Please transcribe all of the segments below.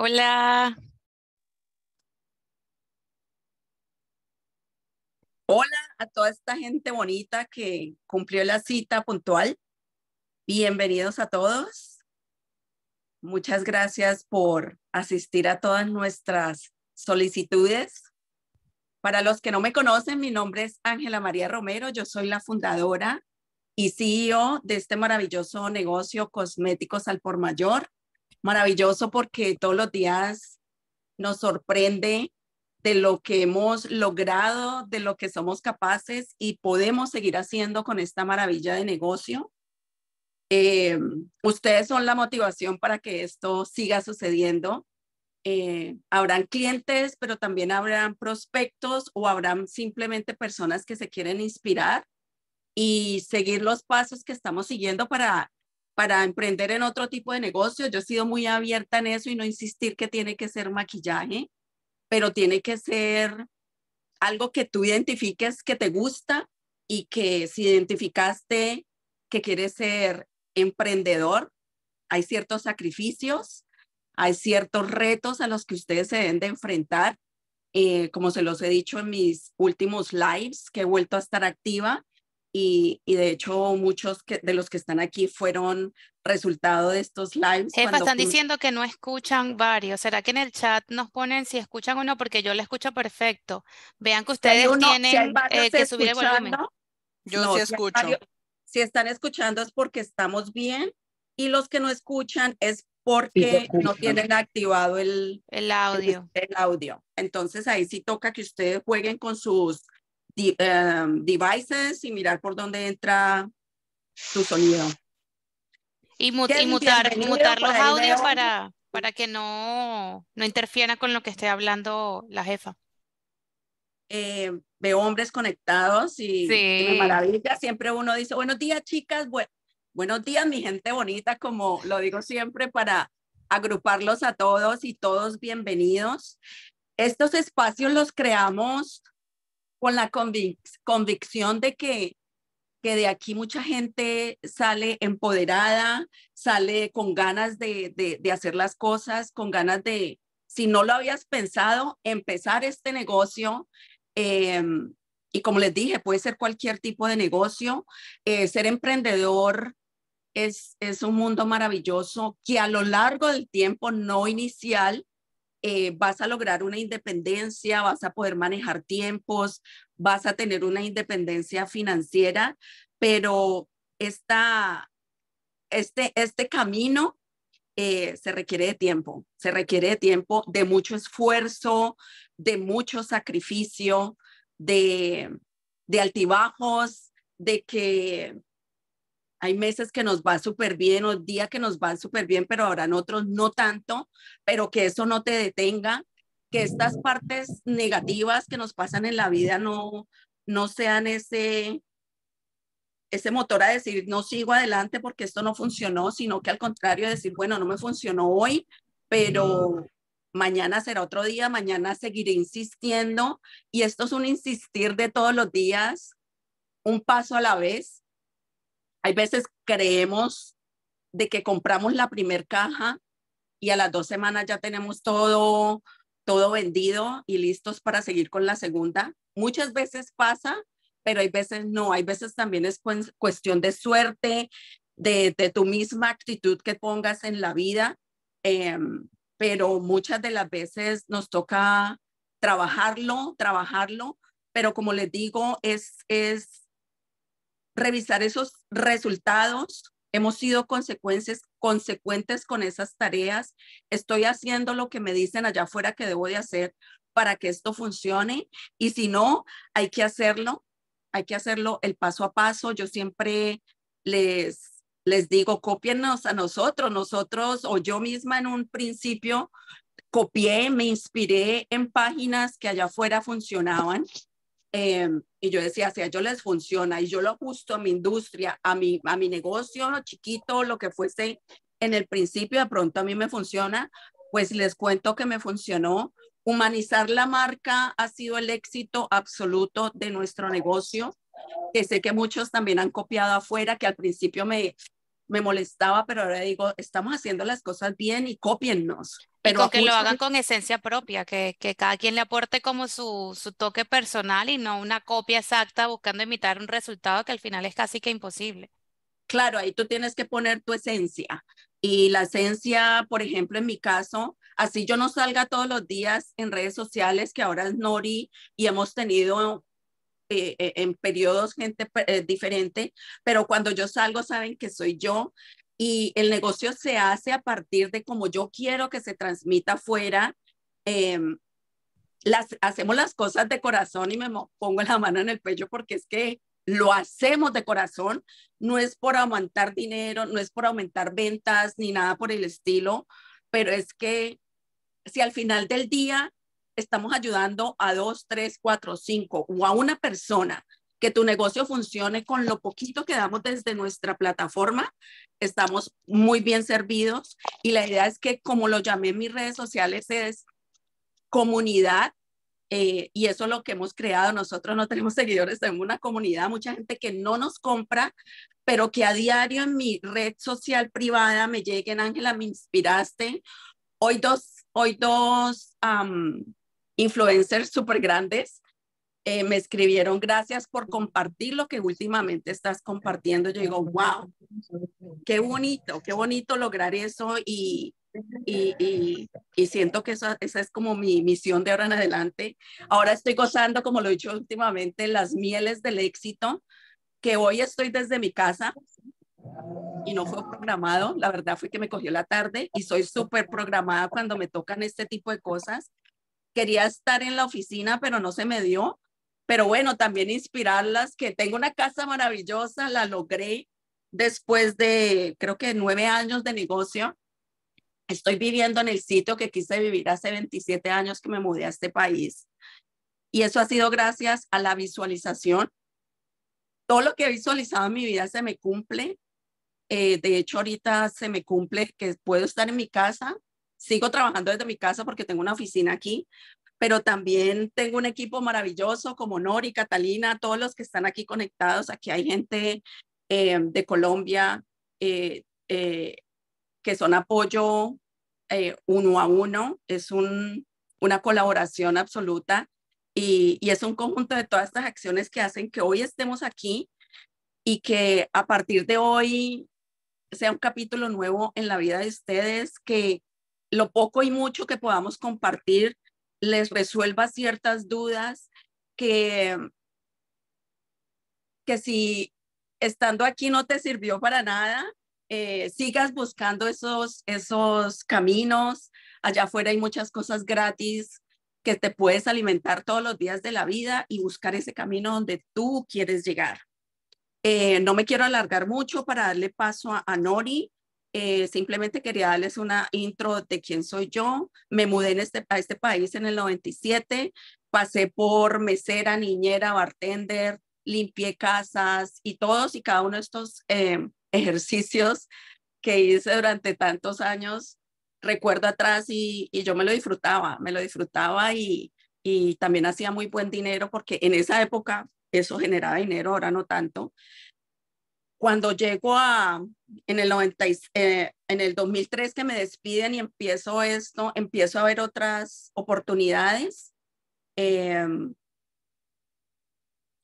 Hola. Hola a toda esta gente bonita que cumplió la cita puntual. Bienvenidos a todos. Muchas gracias por asistir a todas nuestras solicitudes. Para los que no me conocen, mi nombre es Ángela María Romero. Yo soy la fundadora y CEO de este maravilloso negocio Cosméticos al Por Mayor maravilloso porque todos los días nos sorprende de lo que hemos logrado, de lo que somos capaces y podemos seguir haciendo con esta maravilla de negocio. Eh, ustedes son la motivación para que esto siga sucediendo. Eh, habrán clientes, pero también habrán prospectos o habrán simplemente personas que se quieren inspirar y seguir los pasos que estamos siguiendo para para emprender en otro tipo de negocio. Yo he sido muy abierta en eso y no insistir que tiene que ser maquillaje, pero tiene que ser algo que tú identifiques que te gusta y que si identificaste que quieres ser emprendedor, hay ciertos sacrificios, hay ciertos retos a los que ustedes se deben de enfrentar. Eh, como se los he dicho en mis últimos lives, que he vuelto a estar activa, y, de hecho muchos de los que están aquí fueron resultado de estos lives. están diciendo que no escuchan varios. ¿Será que en el chat nos ponen si escuchan o no? Porque yo la escucho perfecto. Vean que ustedes tienen eh, que subir el volumen. Yo sí escucho. Si, están escuchando es porque estamos bien y los que no escuchan es porque no tienen activado el, el, audio. el audio. Entonces ahí sí toca que ustedes jueguen con sus Em, devices y mirar por dónde entra su sonido. Y, mutar, los audios para, para que no, interfiera con lo que esté hablando la jefa. Eh, veo hombres conectados y, me maravilla. Siempre uno dice, buenos días chicas, buenos días mi gente bonita, como lo digo siempre, para agruparlos a todos y todos bienvenidos. Estos espacios los creamos con la convicción de que, que de aquí mucha gente sale empoderada, sale con ganas de, de, hacer las cosas, con ganas de, si no lo habías pensado, empezar este negocio. Em, y como les dije, puede ser cualquier tipo de negocio. Eh, ser emprendedor es, es un mundo maravilloso que a lo largo del tiempo no inicial eh, vas a lograr una independencia, vas a poder manejar tiempos, vas a tener una independencia financiera, pero esta, este, este camino eh, se requiere de tiempo, se requiere de tiempo, de mucho esfuerzo, de mucho sacrificio, de, de altibajos, de que hay meses que nos va súper bien o días que nos van súper bien, pero ahora en otros no tanto, pero que eso no te detenga, que estas partes negativas que nos pasan en la vida no, no sean ese, ese motor a decir, no sigo adelante porque esto no funcionó, sino que al contrario, decir, bueno, no me funcionó hoy, pero mañana será otro día, mañana seguiré insistiendo. Y esto es un insistir de todos los días, un paso a la vez, hay veces creemos de que compramos la primer caja y a las dos semanas ya tenemos todo, todo vendido y listos para seguir con la segunda. Muchas veces pasa, pero hay veces no. Hay veces también es cuestión de suerte, de, tu misma actitud que pongas en la vida. Em, pero muchas de las veces nos toca trabajarlo, trabajarlo, pero como les digo, es, es revisar esos resultados. Hemos sido consecuencias, consecuentes con esas tareas. Estoy haciendo lo que me dicen allá afuera que debo de hacer para que esto funcione. Y si no, hay que hacerlo. Hay que hacerlo el paso a paso. Yo siempre les, les digo, cópienos a nosotros. Nosotros o yo misma en un principio copié, me inspiré en páginas que allá afuera funcionaban Em, y yo decía, si a ellos les funciona y yo lo ajusto a mi industria, a mi, a mi negocio chiquito, lo que fuese en el principio, de pronto a mí me funciona, pues les cuento que me funcionó. Humanizar la marca ha sido el éxito absoluto de nuestro negocio, que sé que muchos también han copiado afuera, que al principio me, me molestaba, pero ahora digo, estamos haciendo las cosas bien y cópiennos. Pero que lo hagan con esencia propia, que, cada quien le aporte como su, su toque personal y no una copia exacta buscando imitar un resultado que al final es casi que imposible. Claro, ahí tú tienes que poner tu esencia. Y la esencia, por ejemplo, en mi caso, así yo no salga todos los días en redes sociales, que ahora es Nori y hemos tenido eh, eh, en periodos gente eh, diferente, pero cuando yo salgo saben que soy yo y el negocio se hace a partir de como yo quiero que se transmita afuera. Em, las, hacemos las cosas de corazón y me pongo la mano en el pecho porque es que lo hacemos de corazón, no es por aumentar dinero, no es por aumentar ventas ni nada por el estilo, pero es que si al final del día estamos ayudando a dos, tres, cuatro, cinco o a una persona que tu negocio funcione con lo poquito que damos desde nuestra plataforma, estamos muy bien servidos y la idea es que como lo llamé en mis redes sociales es comunidad eh, y eso es lo que hemos creado. Nosotros no tenemos seguidores, tenemos una comunidad, mucha gente que no nos compra, pero que a diario en mi red social privada me lleguen, Ángela, me inspiraste. Hoy dos, hoy dos influencers súper grandes. Eh, me escribieron gracias por compartir lo que últimamente estás compartiendo. Yo digo, wow, qué bonito, qué bonito lograr eso y, y, y, siento que esa es como mi misión de ahora en adelante. Ahora estoy gozando, como lo he dicho últimamente, las mieles del éxito, que hoy estoy desde mi casa y no fue programado, la verdad fue que me cogió la tarde y soy súper programada cuando me tocan este tipo de cosas quería estar en la oficina, pero no se me dio. Pero bueno, también inspirarlas, que tengo una casa maravillosa, la logré después de, creo que nueve años de negocio. Estoy viviendo en el sitio que quise vivir hace 27 años que me mudé a este país. Y eso ha sido gracias a la visualización. Todo lo que he visualizado en mi vida se me cumple. Eh, de hecho, ahorita se me cumple que puedo estar en mi casa, sigo trabajando desde mi casa porque tengo una oficina aquí, pero también tengo un equipo maravilloso como Nori, Catalina, todos los que están aquí conectados. Aquí hay gente eh, de Colombia eh, eh, que son apoyo uno a uno. Es una colaboración absoluta y, y es un conjunto de todas estas acciones que hacen que hoy estemos aquí y que a partir de hoy sea un capítulo nuevo en la vida de ustedes, que lo poco y mucho que podamos compartir les resuelva ciertas dudas que, que si estando aquí no te sirvió para nada, eh, sigas buscando esos, esos caminos. Allá afuera hay muchas cosas gratis que te puedes alimentar todos los días de la vida y buscar ese camino donde tú quieres llegar. Eh, no me quiero alargar mucho para darle paso a, a Nori. Eh, simplemente quería darles una intro de quién soy yo. Me mudé en este, a este país en el 97, pasé por mesera, niñera, bartender, limpié casas y todos y cada uno de estos eh, ejercicios que hice durante tantos años, recuerdo atrás y, yo me lo disfrutaba, me lo disfrutaba y, y también hacía muy buen dinero porque en esa época eso generaba dinero, ahora no tanto cuando llego a, en el, 90, eh, en el 2003 que me despiden y empiezo esto, empiezo a ver otras oportunidades. Em,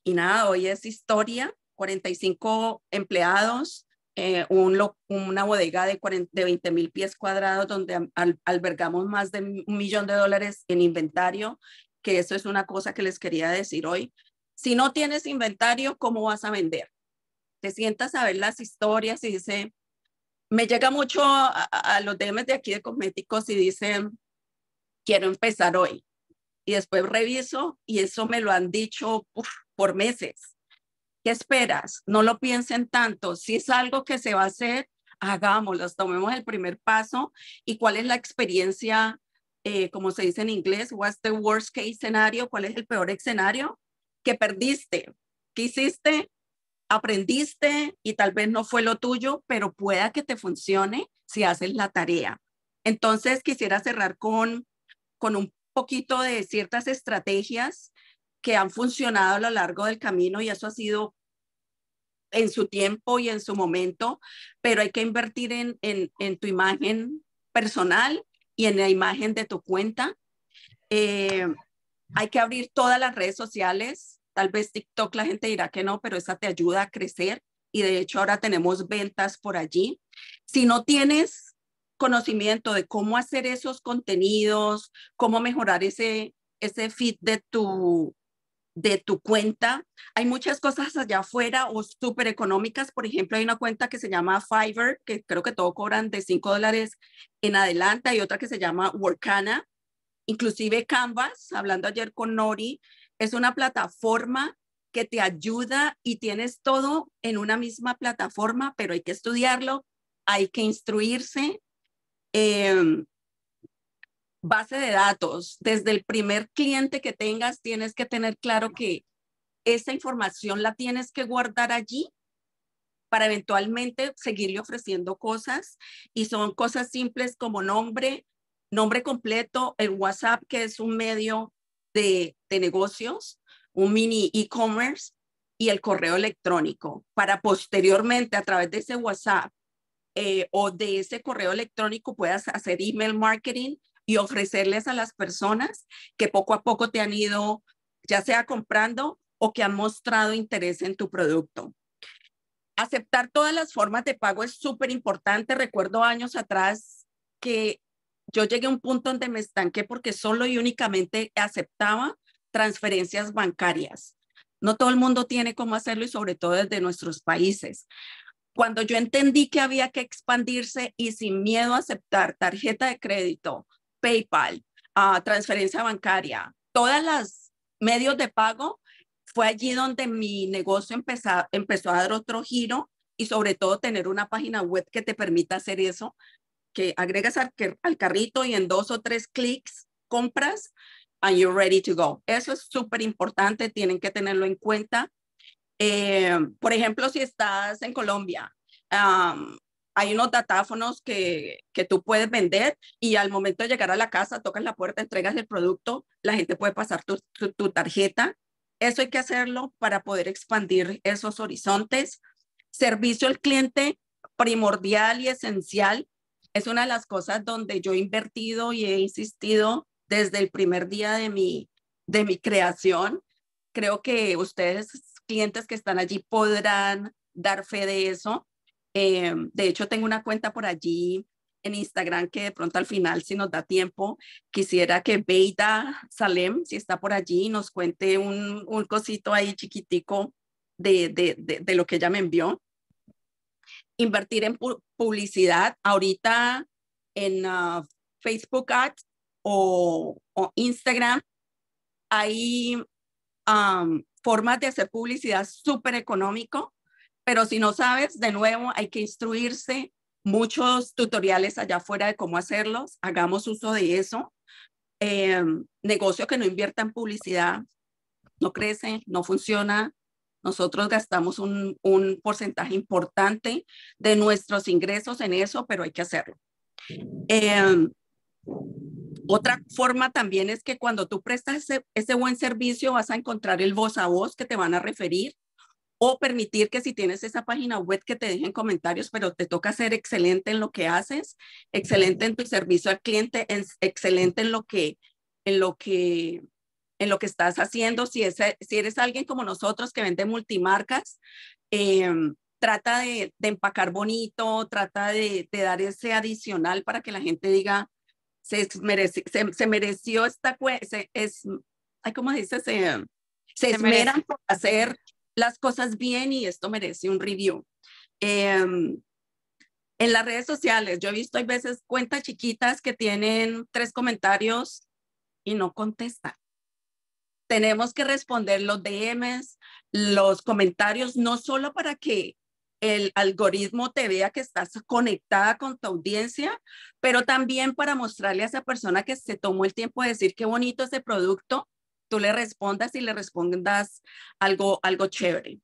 y nada, hoy es historia, 45 empleados, eh, una bodega de, de 20 mil pies cuadrados donde albergamos más de un millón de dólares en inventario, que eso es una cosa que les quería decir hoy. Si no tienes inventario, ¿cómo vas a vender? sienta sientas a ver las historias y dice, me llega mucho a, los DMs de aquí de cosméticos y dicen quiero empezar hoy. Y después reviso y eso me lo han dicho por meses. ¿Qué esperas? No lo piensen tanto. Si es algo que se va a hacer, hagámoslo, tomemos el primer paso. ¿Y cuál es la experiencia, eh, como se dice en inglés, what's the worst case scenario? ¿Cuál es el peor escenario? Que perdiste. ¿Qué hiciste? aprendiste y tal vez no fue lo tuyo, pero pueda que te funcione si haces la tarea. Entonces, quisiera cerrar con, con un poquito de ciertas estrategias que han funcionado a lo largo del camino y eso ha sido en su tiempo y en su momento, pero hay que invertir en, tu imagen personal y en la imagen de tu cuenta. Eh, hay que abrir todas las redes sociales, Tal vez TikTok la gente dirá que no, pero esa te ayuda a crecer y de hecho ahora tenemos ventas por allí. Si no tienes conocimiento de cómo hacer esos contenidos, cómo mejorar ese, ese feed de tu, de tu cuenta. Hay muchas cosas allá afuera o súper económicas. Por ejemplo, hay una cuenta que se llama Fiverr, que creo que todo cobran de 5 dólares en adelante. Hay otra que se llama Workana. Inclusive Canvas, hablando ayer con Nori, es una plataforma que te ayuda y tienes todo en una misma plataforma, pero hay que estudiarlo, hay que instruirse. Em, base de datos, desde el primer cliente que tengas, tienes que tener claro que esa información la tienes que guardar allí para eventualmente seguirle ofreciendo cosas. Y son cosas simples como nombre, nombre completo, el WhatsApp, que es un medio de, negocios, un mini e-commerce y el correo electrónico para posteriormente a través de ese WhatsApp eh, o de ese correo electrónico puedas hacer email marketing y ofrecerles a las personas que poco a poco te han ido ya sea comprando o que han mostrado interés en tu producto. Aceptar todas las formas de pago es súper importante. Recuerdo años atrás que yo llegué a un punto donde me estanqué porque solo y únicamente aceptaba transferencias bancarias. No todo el mundo tiene cómo hacerlo y sobre todo desde nuestros países. Cuando yo entendí que había que expandirse y sin miedo a aceptar tarjeta de crédito, PayPal, ah, transferencia bancaria, todas las medios de pago, fue allí donde mi negocio empezó a dar otro giro y sobre todo tener una página web que te permita hacer eso que agregas al, carrito y en dos o tres clics compras and you're ready to go. Eso es súper importante, tienen que tenerlo en cuenta. Eh, por ejemplo, si estás en Colombia, hay unos datáfonos que, que, tú puedes vender y al momento de llegar a la casa, tocas la puerta, entregas el producto, la gente puede pasar tu, tu, tu tarjeta. Eso hay que hacerlo para poder expandir esos horizontes. Servicio al cliente primordial y esencial es una de las cosas donde yo he invertido y he insistido desde el primer día de mi, de mi creación. Creo que ustedes, clientes que están allí, podrán dar fe de eso. Eh, de hecho, tengo una cuenta por allí en Instagram que de pronto al final, si nos da tiempo, quisiera que Beida Salem, si está por allí, nos cuente un, un cosito ahí chiquitico de lo que ella me envió invertir en publicidad ahorita en ah, Facebook Ads o, Instagram. Hay formas de hacer publicidad súper económico, pero si no sabes, de nuevo, hay que instruirse. Muchos tutoriales allá afuera de cómo hacerlos. Hagamos uso de eso. Em, negocio que no invierta en publicidad no crece, no funciona, nosotros gastamos un, porcentaje importante de nuestros ingresos en eso, pero hay que hacerlo. Em, otra forma también es que cuando tú prestas ese, buen servicio vas a encontrar el voz a voz que te van a referir o permitir que si tienes esa página web que te dejen comentarios, pero te toca ser excelente en lo que haces, excelente en tu servicio al cliente, excelente en lo que en lo que en lo que estás haciendo. Si, si eres alguien como nosotros que vende multimarcas, em, trata de, empacar bonito, trata de, dar ese adicional para que la gente diga, se, merece, se, mereció esta, cuenta, es, ¿cómo dices? Se, esmeran por hacer las cosas bien y esto merece un review. Em, en las redes sociales, yo he visto hay veces cuentas chiquitas que tienen tres comentarios y no contestan tenemos que responder los DMs, los comentarios, no solo para que el algoritmo te vea que estás conectada con tu audiencia, pero también para mostrarle a esa persona que se tomó el tiempo de decir qué bonito ese producto, tú le respondas y le respondas algo, algo chévere.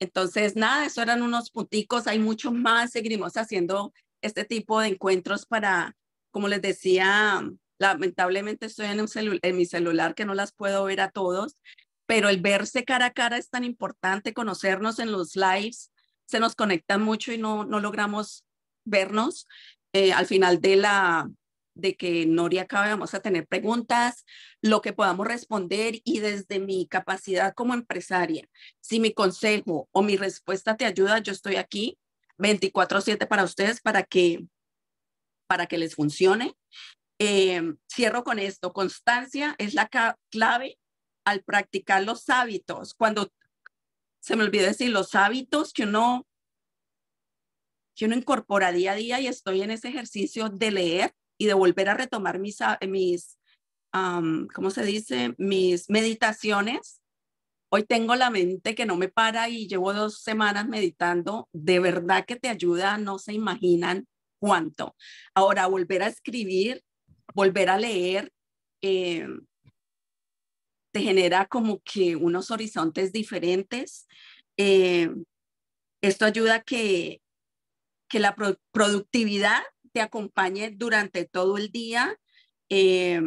Entonces, nada, eso eran unos punticos, hay mucho más, Seguimos haciendo este tipo de encuentros para, como les decía, Lamentablemente estoy en, mi celular que no las puedo ver a todos, pero el verse cara a cara es tan importante, conocernos en los lives, se nos conecta mucho y no, no logramos vernos. Eh, al final de la de que Nori acabe, vamos a tener preguntas, lo que podamos responder y desde mi capacidad como empresaria, si mi consejo o mi respuesta te ayuda, yo estoy aquí 24/7 para ustedes para que para que les funcione. Eh, cierro con esto, constancia es la clave al practicar los hábitos. Cuando, se me olvidó decir, los hábitos que uno, que uno incorpora día a día y estoy en ese ejercicio de leer y de volver a retomar mis, mis se dice? Mis meditaciones. Hoy tengo la mente que no me para y llevo dos semanas meditando. De verdad que te ayuda, no se imaginan cuánto. Ahora, volver a escribir volver a leer eh, te genera como que unos horizontes diferentes. Eh, esto ayuda a que, la productividad te acompañe durante todo el día. Eh,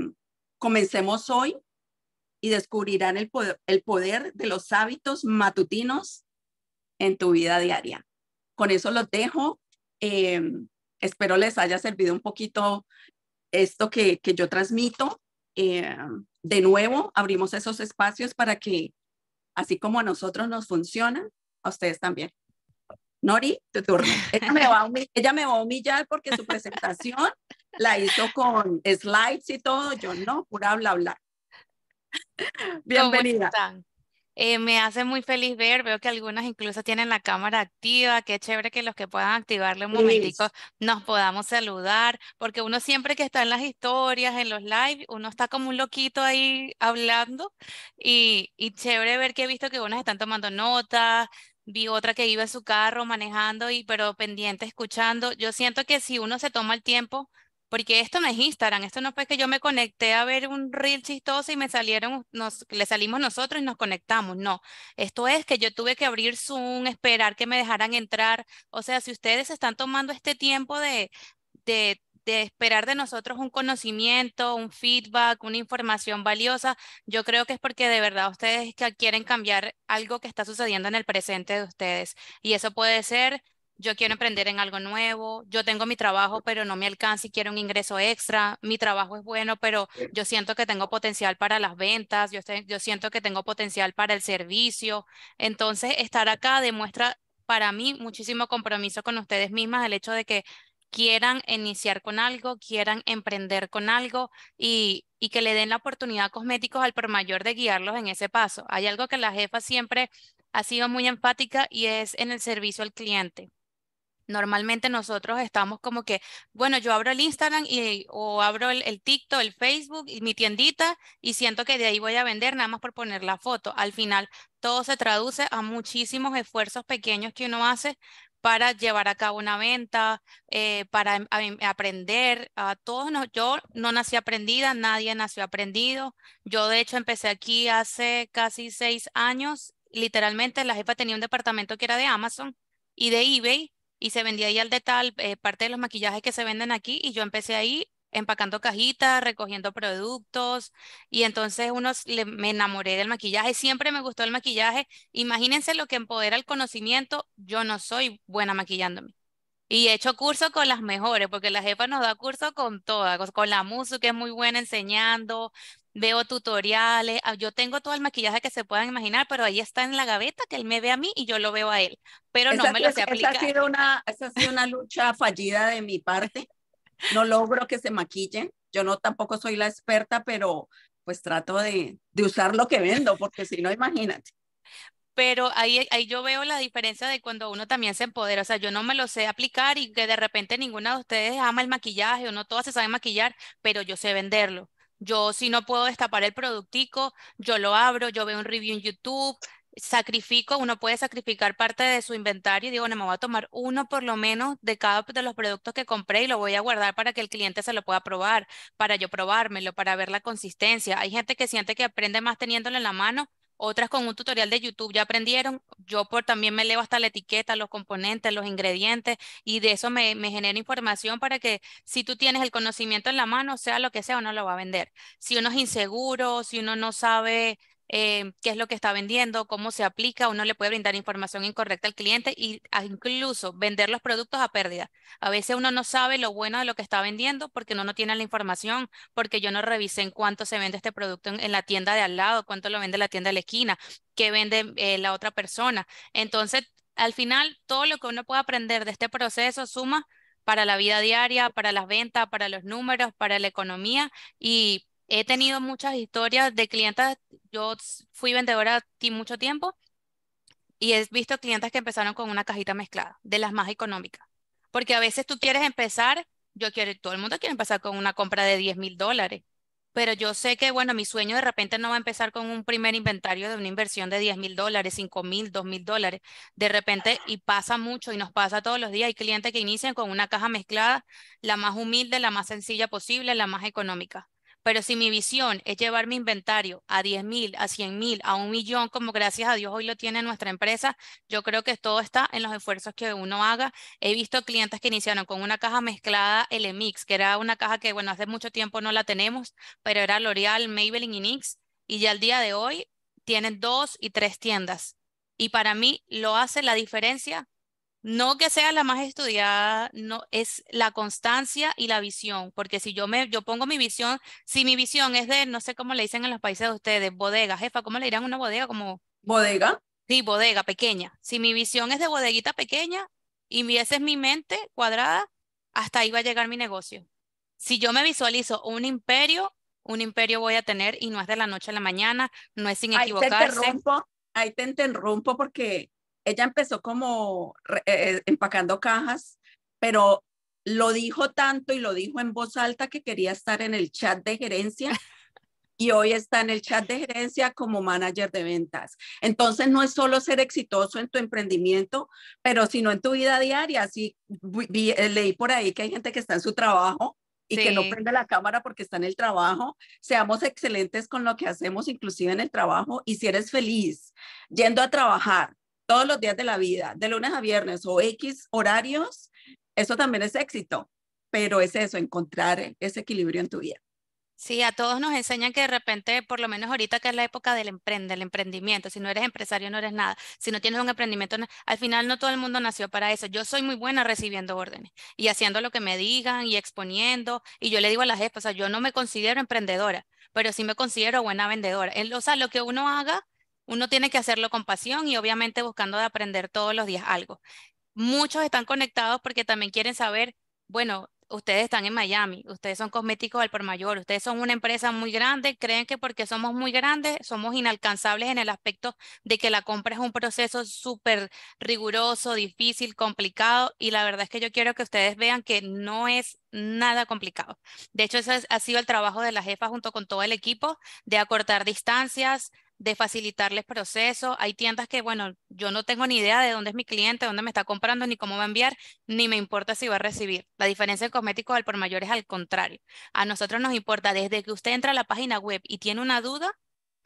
comencemos hoy y descubrirán el poder, de los hábitos matutinos en tu vida diaria. Con eso los dejo. espero les haya servido un poquito esto que, yo transmito, eh, de nuevo abrimos esos espacios para que, así como a nosotros nos funciona, a ustedes también. Nori, tu turno. Ella me va a humillar, porque su presentación la hizo con slides y todo. Yo no, pura bla bla. Bienvenida. Eh, me hace muy feliz ver, veo que algunas incluso tienen la cámara activa, qué chévere que los que puedan activarle un momentico nos podamos saludar, porque uno siempre que está en las historias, en los lives, uno está como un loquito ahí hablando y, y chévere ver que he visto que unas están tomando notas, vi otra que iba en su carro manejando y pero pendiente escuchando. Yo siento que si uno se toma el tiempo porque esto no es Instagram, esto no fue que yo me conecté a ver un reel chistoso y me salieron, nos, le salimos nosotros y nos conectamos, no, esto es que yo tuve que abrir Zoom, esperar que me dejaran entrar, o sea, si ustedes están tomando este tiempo de, de, de esperar de nosotros un conocimiento, un feedback, una información valiosa, yo creo que es porque de verdad ustedes quieren cambiar algo que está sucediendo en el presente de ustedes y eso puede ser yo quiero emprender en algo nuevo, yo tengo mi trabajo, pero no me alcanza y quiero un ingreso extra, mi trabajo es bueno, pero yo siento que tengo potencial para las ventas, yo, yo siento que tengo potencial para el servicio. Entonces, estar acá demuestra para mí muchísimo compromiso con ustedes mismas, el hecho de que quieran iniciar con algo, quieran emprender con algo y, que le den la oportunidad a Cosméticos al por mayor de guiarlos en ese paso. Hay algo que la jefa siempre ha sido muy empática y es en el servicio al cliente Normalmente nosotros estamos como que, bueno, yo abro el Instagram y, o abro el, TikTok, el Facebook y mi tiendita y siento que de ahí voy a vender nada más por poner la foto. Al final, todo se traduce a muchísimos esfuerzos pequeños que uno hace para llevar a cabo una venta, eh, para em, em, aprender. A todos yo no nací aprendida, nadie nació aprendido. Yo de hecho empecé aquí hace casi seis años. Literalmente la jefa tenía un departamento que era de Amazon y de eBay y se vendía ahí al detal eh, parte de los maquillajes que se venden aquí y yo empecé ahí empacando cajitas, recogiendo productos y entonces unos me enamoré del maquillaje, siempre me gustó el maquillaje. Imagínense lo que empodera el conocimiento, yo no soy buena maquillándome. Y he hecho cursos con las mejores, porque la jefa nos da cursos con todas, con la música, que es muy buena enseñando, veo tutoriales, ah, yo tengo todo el maquillaje que se puedan imaginar, pero ahí está en la gaveta que él me ve a mí y yo lo veo a él, pero no me lo sé aplicar. Esa ha sido una, ha sido una lucha fallida de mi parte, no logro que se maquillen, yo no tampoco soy la experta, pero pues trato de, usar lo que vendo, porque si no, imagínate pero ahí, ahí yo veo la diferencia de cuando uno también se empodera, o sea, yo no me lo sé aplicar y que de repente ninguna de ustedes ama el maquillaje o no todas se saben maquillar, pero yo sé venderlo. Yo si no puedo destapar el productico, yo lo abro, yo veo un review en YouTube, sacrifico, uno puede sacrificar parte de su inventario y digo, no, me voy a tomar uno por lo menos de cada de los productos que compré y lo voy a guardar para que el cliente se lo pueda probar, para yo probármelo, para ver la consistencia. Hay gente que siente que aprende más teniéndolo en la mano otras con un tutorial de YouTube ya aprendieron. Yo por también me leo hasta la etiqueta, los componentes, los ingredientes y de eso me, genera información para que si tú tienes el conocimiento en la mano, sea lo que sea, uno lo va a vender. Si uno es inseguro, si uno no sabe eh, qué es lo que está vendiendo, cómo se aplica, uno le puede brindar información incorrecta al cliente e incluso vender los productos a pérdida. A veces uno no sabe lo bueno de lo que está vendiendo porque uno no tiene la información, porque yo no revisé en cuánto se vende este producto en, la tienda de al lado, cuánto lo vende la tienda de la esquina, qué vende eh, la otra persona. Entonces, al final, todo lo que uno puede aprender de este proceso suma para la vida diaria, para las ventas, para los números, para la economía y He tenido muchas historias de clientes, yo fui vendedora ti mucho tiempo y he visto clientes que empezaron con una cajita mezclada, de las más económicas, porque a veces tú quieres empezar, yo quiero, todo el mundo quiere empezar con una compra de 10 mil dólares, pero yo sé que, bueno, mi sueño de repente no va a empezar con un primer inventario de una inversión de 10 mil dólares, 5 mil, 2 mil dólares. De repente, y pasa mucho y nos pasa todos los días, hay clientes que inician con una caja mezclada, la más humilde, la más sencilla posible, la más económica. Pero si mi visión es llevar mi inventario a 10.000, mil, a 100 mil, a un millón, como gracias a Dios hoy lo tiene nuestra empresa, yo creo que todo está en los esfuerzos que uno haga. He visto clientes que iniciaron con una caja mezclada LMX, que era una caja que, bueno, hace mucho tiempo no la tenemos, pero era L'Oreal, Maybelline y NYX, y ya al día de hoy tienen dos y tres tiendas. Y para mí lo hace la diferencia no que sea la más estudiada, no es la constancia y la visión, porque si yo me yo pongo mi visión, si mi visión es de no sé cómo le dicen en los países de ustedes, bodega, jefa, ¿cómo le dirán una bodega como bodega? Sí, bodega pequeña. Si mi visión es de bodeguita pequeña y esa es mi mente cuadrada, hasta ahí va a llegar mi negocio. Si yo me visualizo un imperio, un imperio voy a tener y no es de la noche a la mañana, no es sin equivocarse. Ahí te interrumpo, ahí te interrumpo porque ella empezó como eh, eh, empacando cajas, pero lo dijo tanto y lo dijo en voz alta que quería estar en el chat de gerencia y hoy está en el chat de gerencia como manager de ventas. Entonces, no es solo ser exitoso en tu emprendimiento, pero sino en tu vida diaria. Sí, eh, leí por ahí que hay gente que está en su trabajo y que no prende la cámara porque está en el trabajo. Seamos excelentes con lo que hacemos, inclusive en el trabajo. Y si eres feliz yendo a trabajar, todos los días de la vida, de lunes a viernes o X horarios, eso también es éxito, pero es eso, encontrar ese equilibrio en tu vida. Sí, a todos nos enseñan que de repente, por lo menos ahorita que es la época del emprende, el emprendimiento, si no eres empresario no eres nada, si no tienes un emprendimiento, al final no todo el mundo nació para eso. Yo soy muy buena recibiendo órdenes y haciendo lo que me digan y exponiendo y yo le digo a las esposas, yo no me considero emprendedora, pero sí me considero buena vendedora. O sea, lo que uno haga uno tiene que hacerlo con pasión y obviamente buscando de aprender todos los días algo. Muchos están conectados porque también quieren saber, bueno, ustedes están en Miami, ustedes son cosméticos al por mayor, ustedes son una empresa muy grande, creen que porque somos muy grandes somos inalcanzables en el aspecto de que la compra es un proceso súper riguroso, difícil, complicado y la verdad es que yo quiero que ustedes vean que no es nada complicado. De hecho, ese ha sido el trabajo de la jefa junto con todo el equipo de acortar distancias, de facilitarles procesos. Hay tiendas que, bueno, yo no tengo ni idea de dónde es mi cliente, dónde me está comprando, ni cómo va a enviar, ni me importa si va a recibir. La diferencia en cosméticos al por mayor es al contrario. A nosotros nos importa desde que usted entra a la página web y tiene una duda,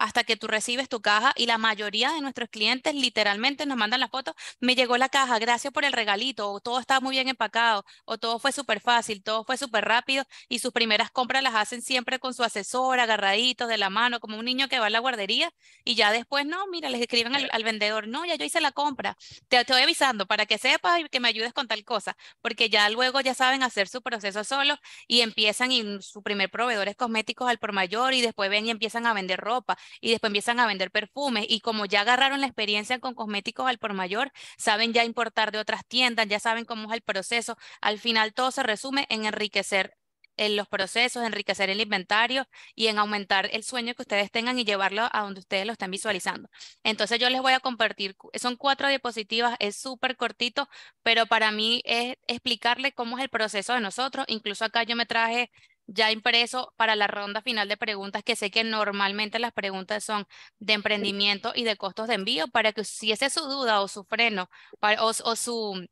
hasta que tú recibes tu caja y la mayoría de nuestros clientes literalmente nos mandan las fotos, me llegó la caja, gracias por el regalito, o todo estaba muy bien empacado, o todo fue súper fácil, todo fue súper rápido y sus primeras compras las hacen siempre con su asesor, agarraditos de la mano, como un niño que va a la guardería y ya después, no, mira, les escriben al, vendedor, no, ya yo hice la compra, te, estoy avisando para que sepas y que me ayudes con tal cosa, porque ya luego ya saben hacer su proceso solo y empiezan y su primer proveedor es cosméticos al por mayor y después ven y empiezan a vender ropa y después empiezan a vender perfumes y como ya agarraron la experiencia con cosméticos al por mayor, saben ya importar de otras tiendas, ya saben cómo es el proceso. Al final todo se resume en enriquecer en los procesos, enriquecer el inventario y en aumentar el sueño que ustedes tengan y llevarlo a donde ustedes lo están visualizando. Entonces yo les voy a compartir, son cuatro diapositivas, es súper cortito, pero para mí es explicarle cómo es el proceso de nosotros. Incluso acá yo me traje ya impreso para la ronda final de preguntas, que sé que normalmente las preguntas son de emprendimiento y de costos de envío, para que si ese es su duda o su freno para, o, su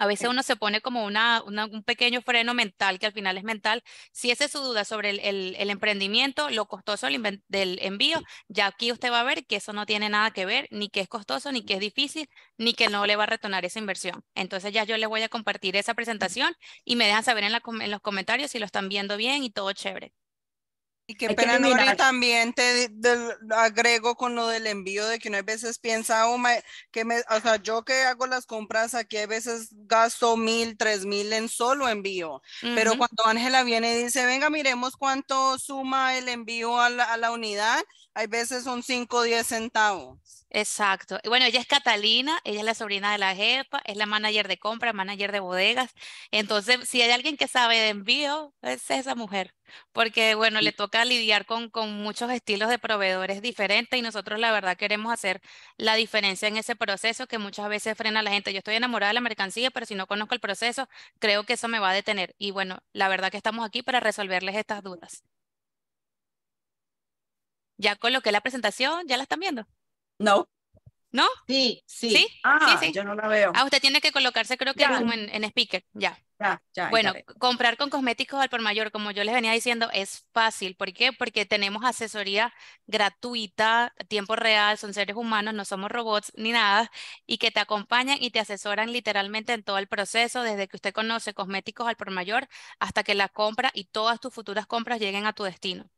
a veces uno se pone como una, un pequeño freno mental, que al final es mental. Si esa es su duda sobre el, emprendimiento, lo costoso del, envío, ya aquí usted va a ver que eso no tiene nada que ver, ni que es costoso, ni que es difícil, ni que no le va a retornar esa inversión. Entonces ya yo le voy a compartir esa mm. presentación y me dejan saber en, la, en los comentarios si lo están viendo bien y todo chévere. Y que pena, también te agrego con lo del envío, de que no hay veces piensa, oh, que me, o sea, yo que hago las compras aquí a veces gasto mil, tres mil en solo envío. Pero cuando Ángela viene y dice, venga, miremos cuánto suma el envío a la, unidad, hay veces son cinco, diez centavos. Exacto. Y bueno, ella es Catalina, ella es la sobrina de la jefa, es la manager de compra, manager de bodegas. Entonces, si hay alguien que sabe de envío, es esa mujer, porque bueno, le toca lidiar con, con muchos estilos de proveedores diferentes y nosotros la verdad queremos hacer la diferencia en ese proceso que muchas veces frena a la gente. Yo estoy enamorada de la mercancía, pero si no conozco el proceso, creo que eso me va a detener. Y bueno, la verdad que estamos aquí para resolverles estas dudas. Ya coloqué la presentación, ¿ya la están viendo? No. ¿No? Sí, sí. Ah, sí, yo no la veo. Ah, usted tiene que colocarse, creo que en, speaker, ya. Ya, ya. Bueno, comprar con cosméticos al por mayor, como yo les venía diciendo, es fácil. ¿Por qué? Porque tenemos asesoría gratuita, tiempo real, son seres humanos, no somos robots ni nada, y que te acompañan y te asesoran literalmente en todo el proceso, desde que usted conoce cosméticos al por mayor hasta que la compra y todas tus futuras compras lleguen a tu destino.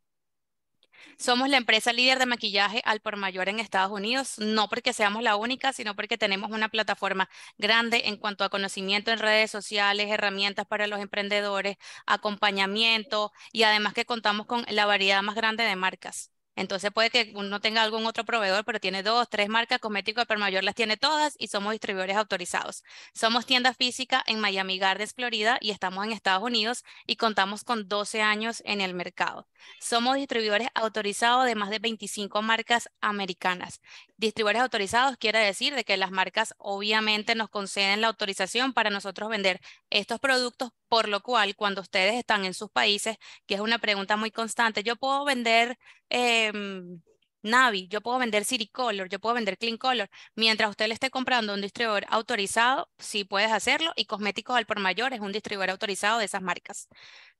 Somos la empresa líder de maquillaje al por mayor en Estados Unidos, no porque seamos la única, sino porque tenemos una plataforma grande en cuanto a conocimiento en redes sociales, herramientas para los emprendedores, acompañamiento y además que contamos con la variedad más grande de marcas. Entonces puede que uno tenga algún otro proveedor, pero tiene dos, tres marcas, cosméticas. pero Mayor las tiene todas y somos distribuidores autorizados. Somos tienda física en Miami Gardens, Florida y estamos en Estados Unidos y contamos con 12 años en el mercado. Somos distribuidores autorizados de más de 25 marcas americanas. Distribuidores autorizados quiere decir de que las marcas obviamente nos conceden la autorización para nosotros vender estos productos por lo cual cuando ustedes están en sus países, que es una pregunta muy constante, yo puedo vender em, Navi, yo puedo vender City Color, yo puedo vender Clean Color. Mientras usted le esté comprando un distribuidor autorizado, sí puedes hacerlo. Y Cosméticos al por mayor es un distribuidor autorizado de esas marcas.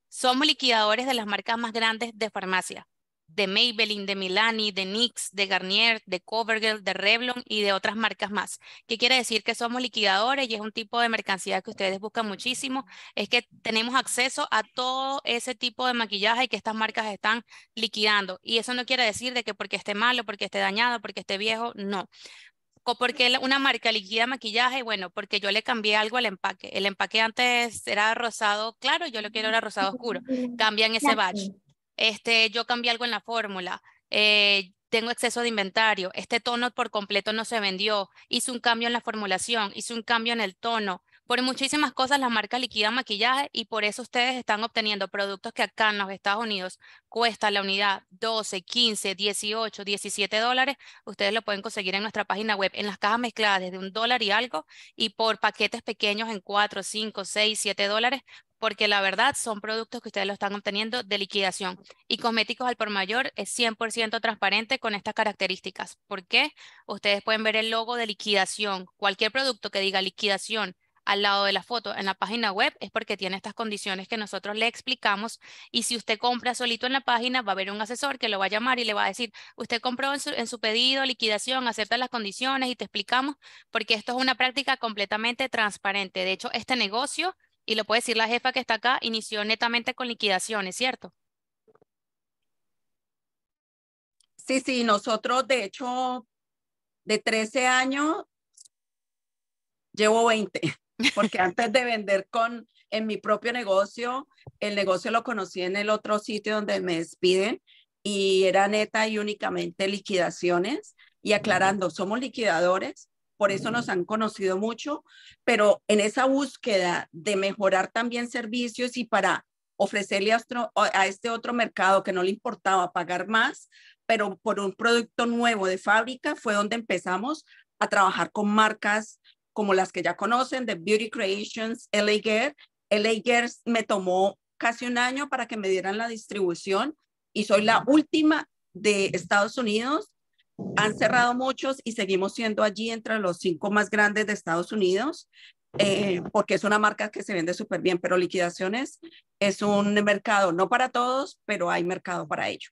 Somos liquidadores de las marcas más grandes de farmacia de Maybelline, de Milani, de NYX, de Garnier, de Covergirl, de Revlon y de otras marcas más. ¿Qué quiere decir? Que somos liquidadores y es un tipo de mercancía que ustedes buscan muchísimo. Es que tenemos acceso a todo ese tipo de maquillaje que estas marcas están liquidando. Y eso no quiere decir de que porque esté malo, porque esté dañado, porque esté viejo, no. Porque una marca liquida maquillaje? Bueno, porque yo le cambié algo al empaque. El empaque antes era rosado claro, yo lo quiero ahora rosado oscuro. Cambian ese batch este, yo cambié algo en la fórmula, eh, tengo exceso de inventario, este tono por completo no se vendió, hice un cambio en la formulación, hice un cambio en el tono, por muchísimas cosas la marca liquida maquillaje y por eso ustedes están obteniendo productos que acá en los Estados Unidos cuesta la unidad 12, 15, 18, 17 dólares. Ustedes lo pueden conseguir en nuestra página web en las cajas mezcladas de un dólar y algo y por paquetes pequeños en 4, 5, 6, 7 dólares porque la verdad son productos que ustedes lo están obteniendo de liquidación. Y cosméticos al por mayor es 100% transparente con estas características. ¿Por qué? Ustedes pueden ver el logo de liquidación. Cualquier producto que diga liquidación al lado de la foto en la página web es porque tiene estas condiciones que nosotros le explicamos y si usted compra solito en la página va a haber un asesor que lo va a llamar y le va a decir, usted compró en su, pedido liquidación, acepta las condiciones y te explicamos porque esto es una práctica completamente transparente. De hecho, este negocio, y lo puede decir la jefa que está acá, inició netamente con liquidaciones, ¿cierto? Sí, sí, nosotros de hecho de 13 años llevo 20 porque antes de vender con en mi propio negocio, el negocio lo conocí en el otro sitio donde me despiden y era neta y únicamente liquidaciones y aclarando, somos liquidadores, por eso nos han conocido mucho, pero en esa búsqueda de mejorar también servicios y para ofrecerle a, a este otro mercado que no le importaba pagar más, pero por un producto nuevo de fábrica fue donde empezamos a trabajar con marcas como las que ya conocen, de Beauty Creations, LA Gear. LA me tomó casi un año para que me dieran la distribución y soy la última de Estados Unidos. Han cerrado muchos y seguimos siendo allí entre los cinco más grandes de Estados Unidos, eh, porque es una marca que se vende súper bien, pero liquidaciones es un mercado, no para todos, pero hay mercado para ello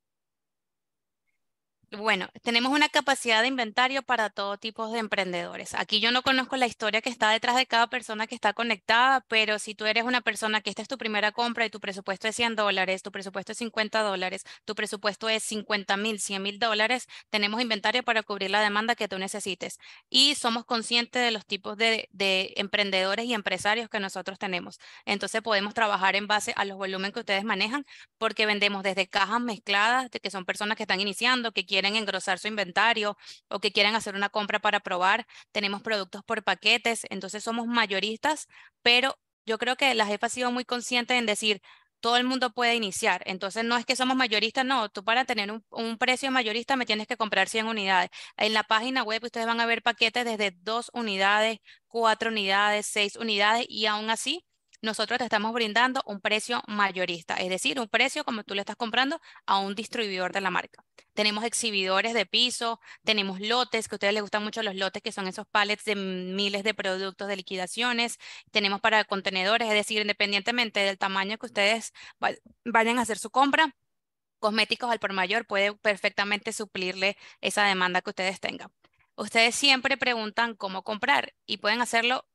bueno, tenemos una capacidad de inventario para todo tipo de emprendedores. Aquí yo no conozco la historia que está detrás de cada persona que está conectada, pero si tú eres una persona que esta es tu primera compra y tu presupuesto es 100 dólares, tu presupuesto es 50 dólares, tu presupuesto es 50 mil, 100 mil dólares, tenemos inventario para cubrir la demanda que tú necesites. Y somos conscientes de los tipos de, emprendedores y empresarios que nosotros tenemos. Entonces podemos trabajar en base a los volúmenes que ustedes manejan porque vendemos desde cajas mezcladas, que son personas que están iniciando, que quieren quieren engrosar su inventario o que quieren hacer una compra para probar. Tenemos productos por paquetes, entonces somos mayoristas, pero yo creo que la jefa ha sido muy consciente en decir, todo el mundo puede iniciar. Entonces, no es que somos mayoristas, no, tú para tener un, precio mayorista me tienes que comprar 100 unidades. En la página web ustedes van a ver paquetes desde dos unidades, cuatro unidades, seis unidades y aún así nosotros te estamos brindando un precio mayorista, es decir, un precio como tú le estás comprando a un distribuidor de la marca. Tenemos exhibidores de piso, tenemos lotes, que a ustedes les gustan mucho los lotes, que son esos palets de miles de productos de liquidaciones, tenemos para contenedores, es decir, independientemente del tamaño que ustedes vayan a hacer su compra, cosméticos al por mayor puede perfectamente suplirle esa demanda que ustedes tengan. Ustedes siempre preguntan cómo comprar y pueden hacerlo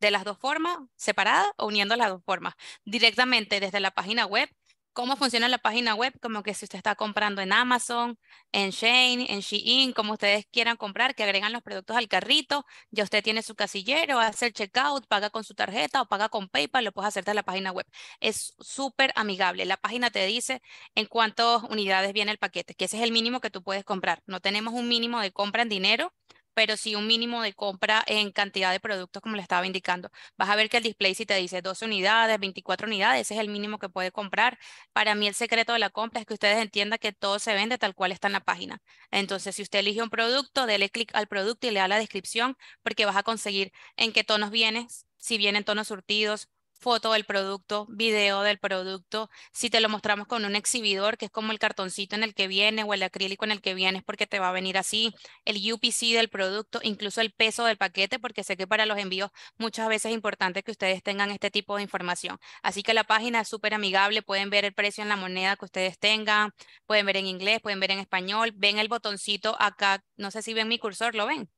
de las dos formas, separadas o uniendo las dos formas, directamente desde la página web. ¿Cómo funciona la página web? Como que si usted está comprando en Amazon, en Shane, en Shein, como ustedes quieran comprar, que agregan los productos al carrito, ya usted tiene su casillero, hace el checkout, paga con su tarjeta o paga con PayPal, lo puedes hacer desde la página web. Es súper amigable. La página te dice en cuántas unidades viene el paquete, que ese es el mínimo que tú puedes comprar. No tenemos un mínimo de compra en dinero, pero sí un mínimo de compra en cantidad de productos, como le estaba indicando. Vas a ver que el display si te dice 12 unidades, 24 unidades, ese es el mínimo que puede comprar. Para mí el secreto de la compra es que ustedes entiendan que todo se vende tal cual está en la página. Entonces, si usted elige un producto, dele clic al producto y le da la descripción, porque vas a conseguir en qué tonos vienes, si vienen tonos surtidos, foto del producto, video del producto, si te lo mostramos con un exhibidor, que es como el cartoncito en el que viene o el acrílico en el que viene es porque te va a venir así, el UPC del producto, incluso el peso del paquete, porque sé que para los envíos muchas veces es importante que ustedes tengan este tipo de información. Así que la página es súper amigable, pueden ver el precio en la moneda que ustedes tengan, pueden ver en inglés, pueden ver en español, ven el botoncito acá, no sé si ven mi cursor, ¿lo ven?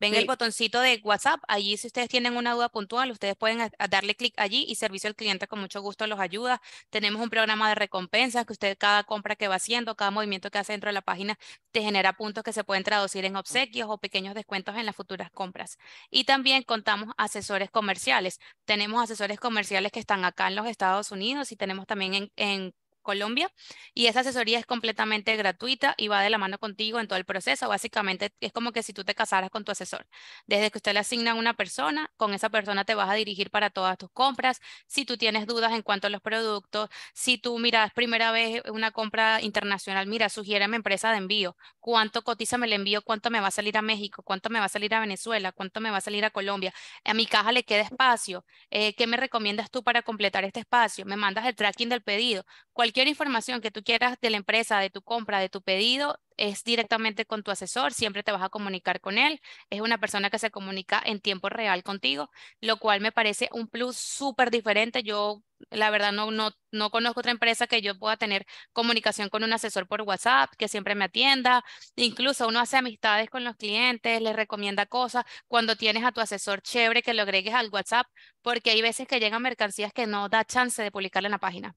Ven el botoncito de WhatsApp, allí si ustedes tienen una duda puntual, ustedes pueden darle clic allí y servicio al cliente con mucho gusto los ayuda. Tenemos un programa de recompensas que usted cada compra que va haciendo, cada movimiento que hace dentro de la página, te genera puntos que se pueden traducir en mm. obsequios o pequeños descuentos en las futuras compras. Y también contamos asesores comerciales. Tenemos asesores comerciales que están acá en los Estados Unidos y tenemos también en Colombia y esa asesoría es completamente gratuita y va de la mano contigo en todo el proceso. Básicamente es como que si tú te casaras con tu asesor. Desde que usted le asigna una persona, con esa persona te vas a dirigir para todas tus compras. Si tú tienes dudas en cuanto a los productos, si tú miras primera vez una compra internacional, mira, sugiéreme empresa de envío, cuánto cotiza me el envío, cuánto me va a salir a México, cuánto me va a salir a Venezuela, cuánto me va a salir a Colombia, a mi caja le queda espacio, eh, ¿qué me recomiendas tú para completar este espacio? Me mandas el tracking del pedido, cuál cualquier información que tú quieras de la empresa, de tu compra, de tu pedido, es directamente con tu asesor, siempre te vas a comunicar con él. Es una persona que se comunica en tiempo real contigo, lo cual me parece un plus súper diferente. Yo, la verdad, no, no, no conozco otra empresa que yo pueda tener comunicación con un asesor por WhatsApp, que siempre me atienda. Incluso uno hace amistades con los clientes, les recomienda cosas. Cuando tienes a tu asesor chévere, que lo agregues al WhatsApp, porque hay veces que llegan mercancías que no da chance de publicarla en la página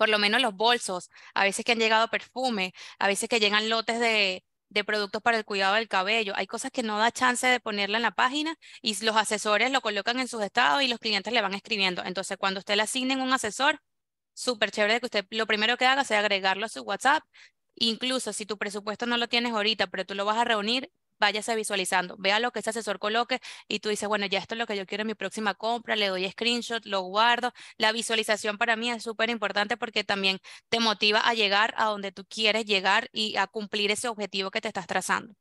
por lo menos los bolsos, a veces que han llegado perfume, a veces que llegan lotes de, de productos para el cuidado del cabello. Hay cosas que no da chance de ponerla en la página y los asesores lo colocan en sus estados y los clientes le van escribiendo. Entonces, cuando usted le asignen un asesor, súper chévere que usted lo primero que haga sea agregarlo a su WhatsApp. Incluso si tu presupuesto no lo tienes ahorita, pero tú lo vas a reunir, váyase visualizando, vea lo que ese asesor coloque y tú dices, bueno, ya esto es lo que yo quiero en mi próxima compra, le doy screenshot, lo guardo. La visualización para mí es súper importante porque también te motiva a llegar a donde tú quieres llegar y a cumplir ese objetivo que te estás trazando.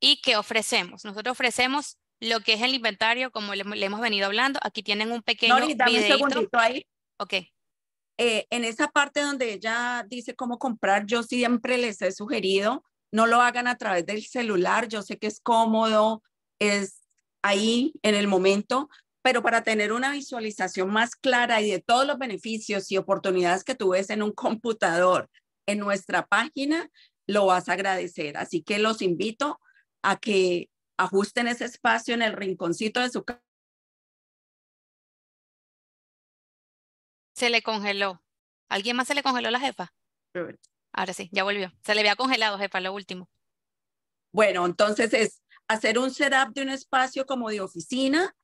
¿Y qué ofrecemos? Nosotros ofrecemos lo que es el inventario, como le, hemos venido hablando. Aquí tienen un pequeño video dame un ahí. Ok. Eh, en esa parte donde ella dice cómo comprar, yo siempre les he sugerido no lo hagan a través del celular. Yo sé que es cómodo, es ahí en el momento, pero para tener una visualización más clara y de todos los beneficios y oportunidades que tú ves en un computador, en nuestra página, lo vas a agradecer. Así que los invito a que ajusten ese espacio en el rinconcito de su casa. Se le congeló. ¿Alguien más se le congeló la jefa? Ahora sí, ya volvió. Se le había congelado, jefa, lo último. Bueno, entonces es hacer un setup de un espacio como de oficina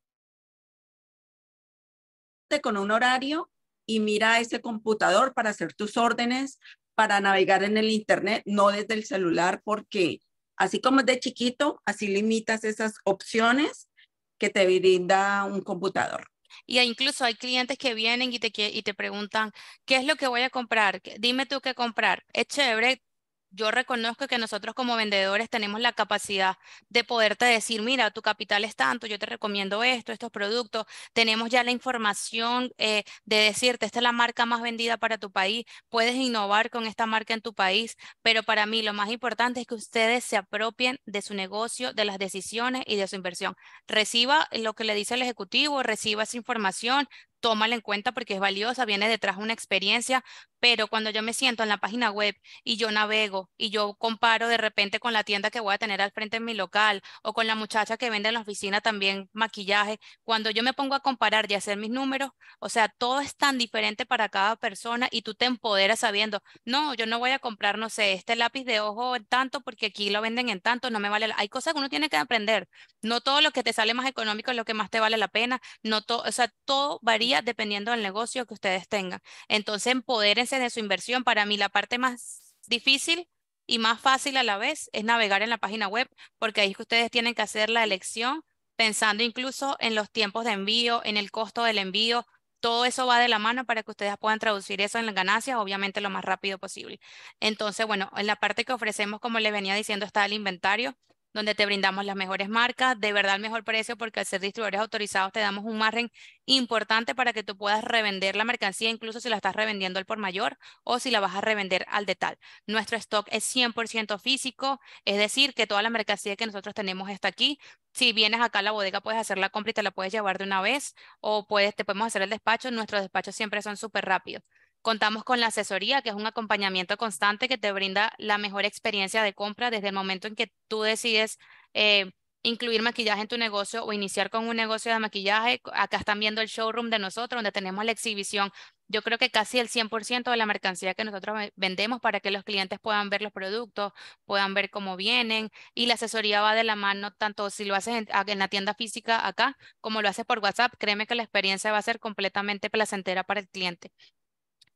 con un horario y mira ese computador para hacer tus órdenes, para navegar en el internet, no desde el celular, porque así como es de chiquito, así limitas esas opciones que te brinda un computador. Y incluso hay clientes que vienen y te, y te preguntan, ¿qué es lo que voy a comprar? Dime tú qué comprar. Es chévere yo reconozco que nosotros como vendedores tenemos la capacidad de poderte decir, mira, tu capital es tanto, yo te recomiendo esto, estos productos, tenemos ya la información eh, de decirte, esta es la marca más vendida para tu país, puedes innovar con esta marca en tu país, pero para mí lo más importante es que ustedes se apropien de su negocio, de las decisiones y de su inversión. Reciba lo que le dice el ejecutivo, reciba esa información, tómala en cuenta porque es valiosa, viene detrás una experiencia, pero cuando yo me siento en la página web y yo navego y yo comparo de repente con la tienda que voy a tener al frente en mi local o con la muchacha que vende en la oficina también maquillaje, cuando yo me pongo a comparar y hacer mis números, o sea, todo es tan diferente para cada persona y tú te empoderas sabiendo, no, yo no voy a comprar, no sé, este lápiz de ojo en tanto porque aquí lo venden en tanto, no me vale, hay cosas que uno tiene que aprender, no todo lo que te sale más económico es lo que más te vale la pena, no todo, o sea, todo varía dependiendo del negocio que ustedes tengan. Entonces, empodérense de su inversión. Para mí, la parte más difícil y más fácil a la vez es navegar en la página web, porque ahí es que ustedes tienen que hacer la elección pensando incluso en los tiempos de envío, en el costo del envío, todo eso va de la mano para que ustedes puedan traducir eso en ganancias, obviamente lo más rápido posible. Entonces, bueno, en la parte que ofrecemos, como les venía diciendo, está el inventario donde te brindamos las mejores marcas, de verdad el mejor precio, porque al ser distribuidores autorizados te damos un margen importante para que tú puedas revender la mercancía, incluso si la estás revendiendo al por mayor o si la vas a revender al detal. Nuestro stock es 100% físico, es decir, que toda la mercancía que nosotros tenemos está aquí. Si vienes acá a la bodega, puedes hacer la compra y te la puedes llevar de una vez o puedes, te podemos hacer el despacho. Nuestros despachos siempre son súper rápidos. Contamos con la asesoría, que es un acompañamiento constante que te brinda la mejor experiencia de compra desde el momento en que tú decides eh, incluir maquillaje en tu negocio o iniciar con un negocio de maquillaje. Acá están viendo el showroom de nosotros, donde tenemos la exhibición. Yo creo que casi el 100% de la mercancía que nosotros vendemos para que los clientes puedan ver los productos, puedan ver cómo vienen y la asesoría va de la mano tanto si lo haces en, en la tienda física acá como lo haces por WhatsApp. Créeme que la experiencia va a ser completamente placentera para el cliente.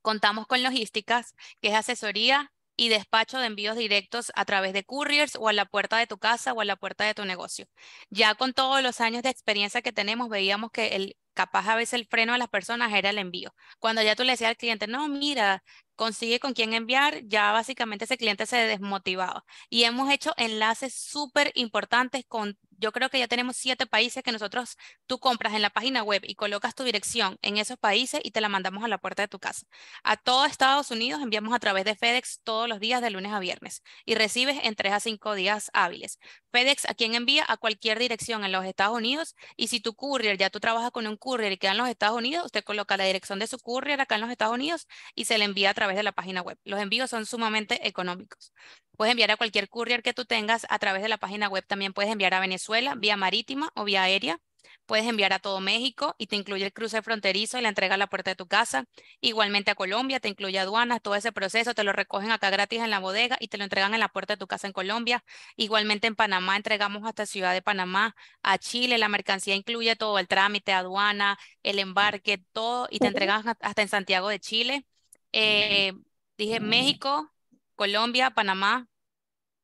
Contamos con logísticas, que es asesoría y despacho de envíos directos a través de couriers o a la puerta de tu casa o a la puerta de tu negocio. Ya con todos los años de experiencia que tenemos, veíamos que el capaz a veces el freno a las personas era el envío. Cuando ya tú le decías al cliente, no, mira, consigue con quién enviar, ya básicamente ese cliente se desmotivaba. Y hemos hecho enlaces súper importantes con, yo creo que ya tenemos siete países que nosotros, tú compras en la página web y colocas tu dirección en esos países y te la mandamos a la puerta de tu casa. A todos Estados Unidos enviamos a través de FedEx todos los días de lunes a viernes y recibes en tres a cinco días hábiles. FedEx a quien envía a cualquier dirección en los Estados Unidos y si tu courier ya tú trabajas con un courier y queda en los Estados Unidos, usted coloca la dirección de su courier acá en los Estados Unidos y se le envía a través de la página web. Los envíos son sumamente económicos. Puedes enviar a cualquier courier que tú tengas a través de la página web. También puedes enviar a Venezuela vía marítima o vía aérea. Puedes enviar a todo México y te incluye el cruce fronterizo y la entrega a la puerta de tu casa. Igualmente a Colombia, te incluye aduanas, todo ese proceso, te lo recogen acá gratis en la bodega y te lo entregan en la puerta de tu casa en Colombia. Igualmente en Panamá, entregamos hasta Ciudad de Panamá, a Chile, la mercancía incluye todo, el trámite, aduana, el embarque, todo, y te entregan hasta en Santiago de Chile. Eh, dije México, Colombia, Panamá,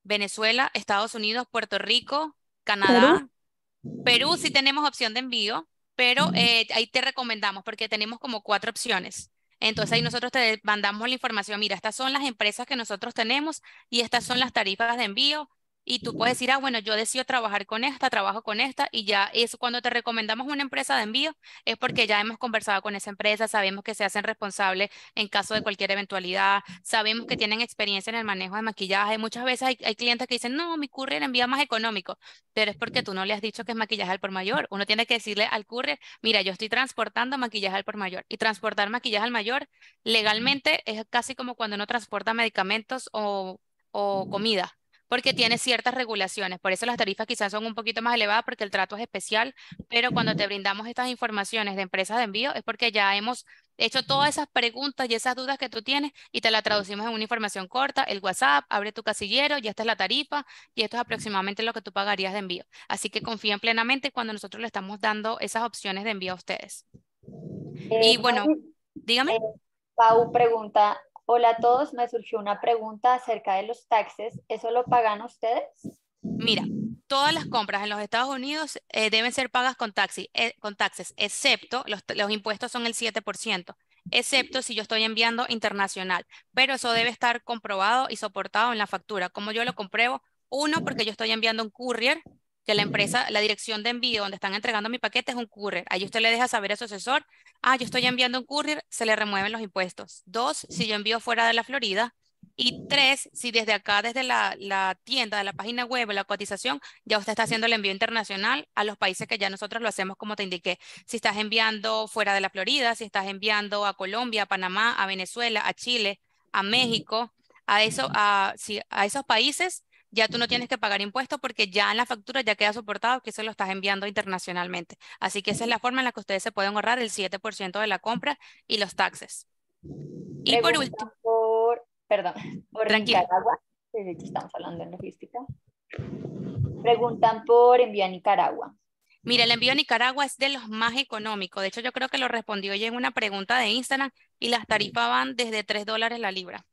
Venezuela, Estados Unidos, Puerto Rico, Canadá, Perú sí tenemos opción de envío, pero eh, ahí te recomendamos porque tenemos como cuatro opciones. Entonces ahí nosotros te mandamos la información, mira, estas son las empresas que nosotros tenemos y estas son las tarifas de envío y tú puedes decir, ah, bueno, yo decido trabajar con esta, trabajo con esta y ya eso cuando te recomendamos una empresa de envío es porque ya hemos conversado con esa empresa, sabemos que se hacen responsables en caso de cualquier eventualidad, sabemos que tienen experiencia en el manejo de maquillaje. Muchas veces hay, clientes que dicen, no, mi courier envía más económico, pero es porque tú no le has dicho que es maquillaje al por mayor. Uno tiene que decirle al courier, mira, yo estoy transportando maquillaje al por mayor y transportar maquillaje al mayor legalmente es casi como cuando uno transporta medicamentos o, o comida porque tiene ciertas regulaciones. Por eso las tarifas quizás son un poquito más elevadas porque el trato es especial, pero cuando te brindamos estas informaciones de empresas de envío es porque ya hemos hecho todas esas preguntas y esas dudas que tú tienes y te la traducimos en una información corta, el WhatsApp, abre tu casillero, ya está la tarifa y esto es aproximadamente lo que tú pagarías de envío. Así que confíen plenamente cuando nosotros le estamos dando esas opciones de envío a ustedes. Eh, y bueno, dígame. Eh, Pau pregunta, Hola a todos, me surgió una pregunta acerca de los taxes. ¿Eso lo pagan ustedes? Mira, todas las compras en los Estados Unidos eh, deben ser pagas con, taxi, eh, con taxes, excepto los, los, impuestos son el 7%, excepto si yo estoy enviando internacional, pero eso debe estar comprobado y soportado en la factura. ¿Cómo yo lo compruebo, uno, porque yo estoy enviando un courier que la empresa, la dirección de envío donde están entregando mi paquete es un courier. Ahí usted le deja saber a su asesor, ah, yo estoy enviando un courier, se le remueven los impuestos. Dos, si yo envío fuera de la Florida. Y tres, si desde acá, desde la, tienda, de la página web, la cotización, ya usted está haciendo el envío internacional a los países que ya nosotros lo hacemos, como te indiqué. Si estás enviando fuera de la Florida, si estás enviando a Colombia, a Panamá, a Venezuela, a Chile, a México, a esos países, ya tú no tienes que pagar impuestos porque ya en la factura ya queda soportado que se lo estás enviando internacionalmente. Así que esa es la forma en la que ustedes se pueden ahorrar el 7% de la compra y los taxes. Y por último. perdón, por tranquilo. Nicaragua. De hecho, estamos hablando logística. Preguntan por envío a Nicaragua. Mira, el envío a Nicaragua es de los más económicos. De hecho, yo creo que lo respondió hoy en una pregunta de Instagram y las tarifas van desde 3 dólares la libra.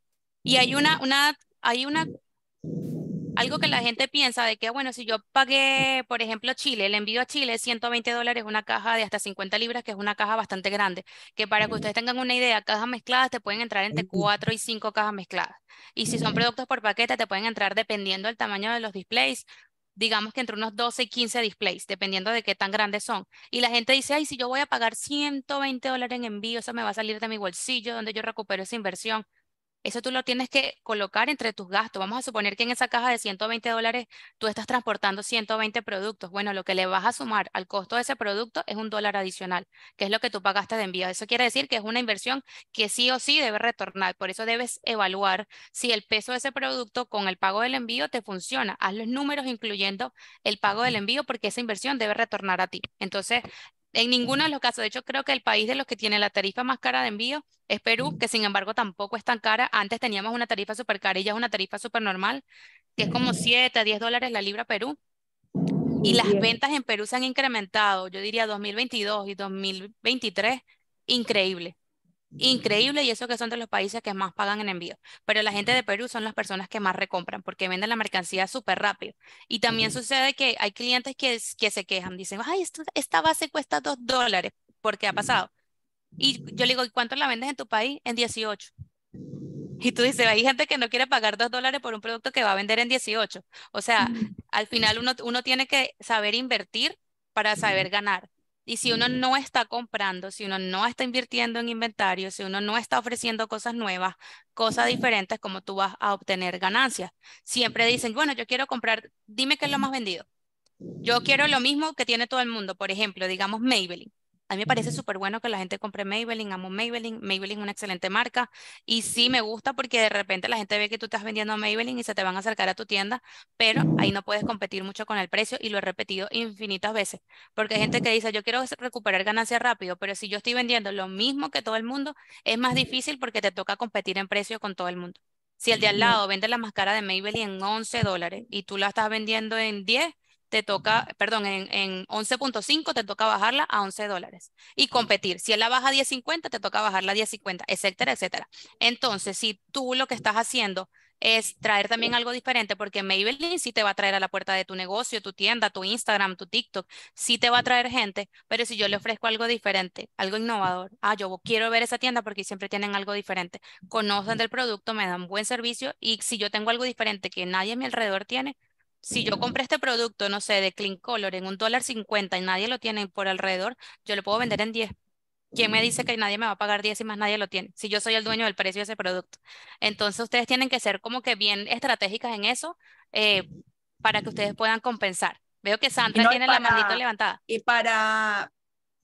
Y hay una, una, hay una algo que la gente piensa de que, bueno, si yo pagué, por ejemplo, Chile, el envío a Chile 120 dólares una caja de hasta 50 libras, que es una caja bastante grande, que para que ustedes tengan una idea, cajas mezcladas te pueden entrar entre 4 y 5 cajas mezcladas. Y si son productos por paquete, te pueden entrar dependiendo del tamaño de los displays, digamos que entre unos 12 y 15 displays, dependiendo de qué tan grandes son. Y la gente dice, ay, si yo voy a pagar 120 dólares en envío, eso me va a salir de mi bolsillo, donde yo recupero esa inversión. Eso tú lo tienes que colocar entre tus gastos. Vamos a suponer que en esa caja de 120 dólares tú estás transportando 120 productos. Bueno, lo que le vas a sumar al costo de ese producto es un dólar adicional, que es lo que tú pagaste de envío. Eso quiere decir que es una inversión que sí o sí debe retornar. Por eso debes evaluar si el peso de ese producto con el pago del envío te funciona. Haz los números incluyendo el pago del envío porque esa inversión debe retornar a ti. Entonces, en ninguno de los casos, de hecho creo que el país de los que tiene la tarifa más cara de envío es Perú, que sin embargo tampoco es tan cara. Antes teníamos una tarifa súper cara y ya es una tarifa súper normal, que es como 7 a 10 dólares la libra Perú. Y las ventas en Perú se han incrementado, yo diría 2022 y 2023, increíble increíble y eso que son de los países que más pagan en envío. Pero la gente de Perú son las personas que más recompran porque venden la mercancía súper rápido. Y también sucede que hay clientes que, que se quejan, dicen, ay, esto, esta base cuesta dos dólares porque ha pasado. Y yo le digo, ¿y cuánto la vendes en tu país? En 18. Y tú dices, hay gente que no quiere pagar dos dólares por un producto que va a vender en 18. O sea, al final uno, uno tiene que saber invertir para saber ganar. Y si uno mm. no está comprando, si uno no está invirtiendo en inventario, si uno no está ofreciendo cosas nuevas, cosas diferentes, como tú vas a obtener ganancias? Siempre dicen, bueno, yo quiero comprar, dime qué es lo más vendido. Yo quiero lo mismo que tiene todo el mundo, por ejemplo, digamos Maybelline. A mí me parece súper bueno que la gente compre Maybelline, amo Maybelline, Maybelline es una excelente marca y sí me gusta porque de repente la gente ve que tú estás vendiendo Maybelline y se te van a acercar a tu tienda, pero ahí no puedes competir mucho con el precio y lo he repetido infinitas veces, porque hay gente que dice, yo quiero recuperar ganancias rápido, pero si yo estoy vendiendo lo mismo que todo el mundo, es más difícil porque te toca competir en precio con todo el mundo. Si el de al lado vende la máscara de Maybelline en 11 dólares y tú la estás vendiendo en 10, te toca, perdón, en, en 11.5 te toca bajarla a 11 dólares y competir. Si él la baja a 10.50, te toca bajarla a 10.50, etcétera, etcétera. Entonces, si tú lo que estás haciendo es traer también algo diferente, porque Maybelline sí te va a traer a la puerta de tu negocio, tu tienda, tu Instagram, tu TikTok, sí te va a traer gente, pero si yo le ofrezco algo diferente, algo innovador, ah, yo quiero ver esa tienda porque siempre tienen algo diferente, conocen del producto, me dan buen servicio y si yo tengo algo diferente que nadie a mi alrededor tiene, si yo compré este producto, no sé, de Clean Color en un dólar cincuenta y nadie lo tiene por alrededor, yo lo puedo vender en 10. ¿Quién me dice que nadie me va a pagar 10 y más nadie lo tiene? Si yo soy el dueño del precio de ese producto. Entonces ustedes tienen que ser como que bien estratégicas en eso eh, para que ustedes puedan compensar. Veo que Sandra tiene la manita levantada. Y para,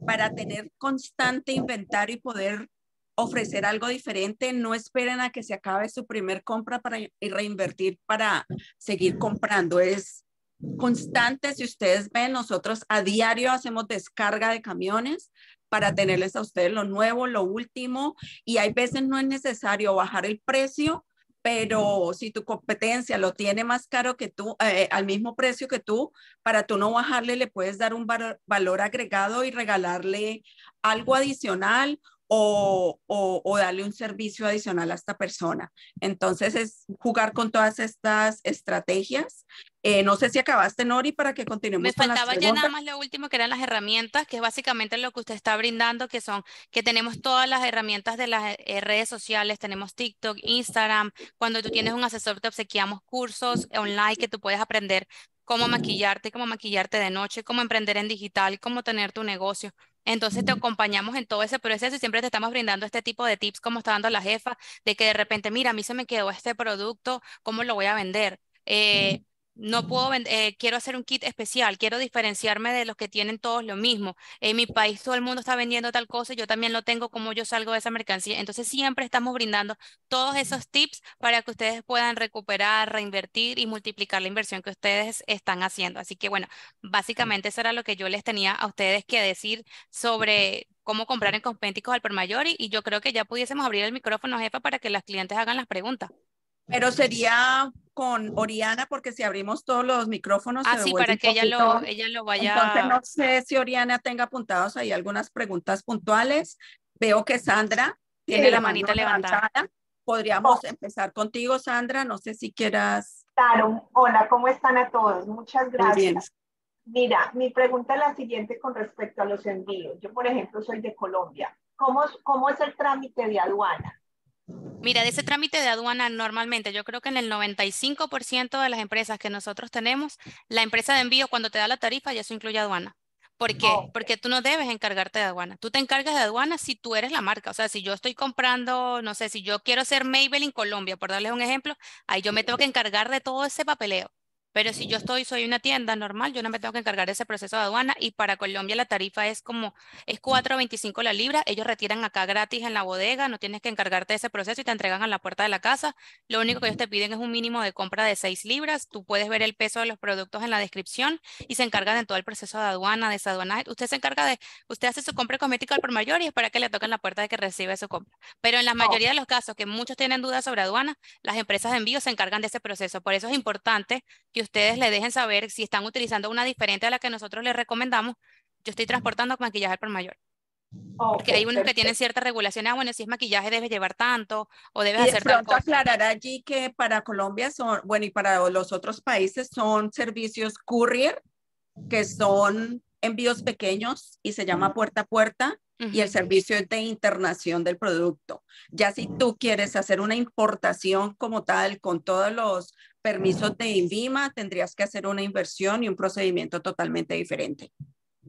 para tener constante inventario y poder ofrecer algo diferente, no esperen a que se acabe su primer compra para reinvertir para seguir comprando. Es constante, si ustedes ven, nosotros a diario hacemos descarga de camiones para tenerles a ustedes lo nuevo, lo último, y hay veces no es necesario bajar el precio, pero si tu competencia lo tiene más caro que tú, eh, al mismo precio que tú, para tú no bajarle, le puedes dar un valor agregado y regalarle algo adicional o, o, darle un servicio adicional a esta persona. Entonces es jugar con todas estas estrategias. Eh, no sé si acabaste, Nori, para que continuemos. Me faltaba ya nada más lo último, que eran las herramientas, que es básicamente lo que usted está brindando, que son que tenemos todas las herramientas de las eh, redes sociales, tenemos TikTok, Instagram, cuando tú tienes un asesor te obsequiamos cursos online que tú puedes aprender cómo maquillarte, cómo maquillarte de noche, cómo emprender en digital, cómo tener tu negocio. Entonces te acompañamos en todo ese proceso y siempre te estamos brindando este tipo de tips como está dando la jefa, de que de repente, mira, a mí se me quedó este producto, ¿cómo lo voy a vender? Eh, no puedo vender, eh, quiero hacer un kit especial, quiero diferenciarme de los que tienen todos lo mismo. En mi país todo el mundo está vendiendo tal cosa, y yo también lo tengo, como yo salgo de esa mercancía. Entonces siempre estamos brindando todos esos tips para que ustedes puedan recuperar, reinvertir y multiplicar la inversión que ustedes están haciendo. Así que bueno, básicamente eso era lo que yo les tenía a ustedes que decir sobre cómo comprar en cosméticos al por mayor y, yo creo que ya pudiésemos abrir el micrófono, jefa, para que las clientes hagan las preguntas. Pero sería con Oriana, porque si abrimos todos los micrófonos. Ah, sí, para que ella lo, ella lo vaya. Entonces, no sé si Oriana tenga apuntados ahí algunas preguntas puntuales. Veo que Sandra tiene la manita levantada. Podríamos empezar contigo, Sandra. No sé si quieras. Claro, hola, ¿cómo están a todos? Muchas gracias. Mira, mi pregunta es la siguiente con respecto a los envíos. Yo, por ejemplo, soy de Colombia. ¿Cómo, cómo es el trámite de aduana? Mira, de ese trámite de aduana normalmente, yo creo que en el 95% de las empresas que nosotros tenemos, la empresa de envío cuando te da la tarifa ya eso incluye aduana. ¿Por qué? Porque tú no debes encargarte de aduana. Tú te encargas de aduana si tú eres la marca. O sea, si yo estoy comprando, no sé, si yo quiero ser Maybelline Colombia, por darles un ejemplo, ahí yo me tengo que encargar de todo ese papeleo. Pero si yo estoy, soy una tienda normal, yo no me tengo que encargar de ese proceso de aduana y para Colombia la tarifa es como, es 4.25 la libra, ellos retiran acá gratis en la bodega, no tienes que encargarte de ese proceso y te entregan a la puerta de la casa. Lo único que ellos te piden es un mínimo de compra de 6 libras, tú puedes ver el peso de los productos en la descripción y se encargan de todo el proceso de aduana, de desaduanaje. Usted se encarga de, usted hace su compra cosmética al por mayor y es para que le toquen la puerta de que recibe su compra. Pero en la oh. mayoría de los casos que muchos tienen dudas sobre aduana, las empresas de envío se encargan de ese proceso. Por eso es importante que ustedes le dejen saber si están utilizando una diferente a la que nosotros les recomendamos. Yo estoy transportando maquillaje al por mayor. Porque hay unos que tienen ciertas regulaciones, ah, bueno, si es maquillaje debe llevar tanto o debe ser hacer pronto aclarar allí que para Colombia son, bueno, y para los otros países son servicios courier, que son envíos pequeños y se llama puerta a puerta y el servicio de internación del producto. Ya si tú quieres hacer una importación como tal con todos los Permiso de INVIMA, tendrías que hacer una inversión y un procedimiento totalmente diferente.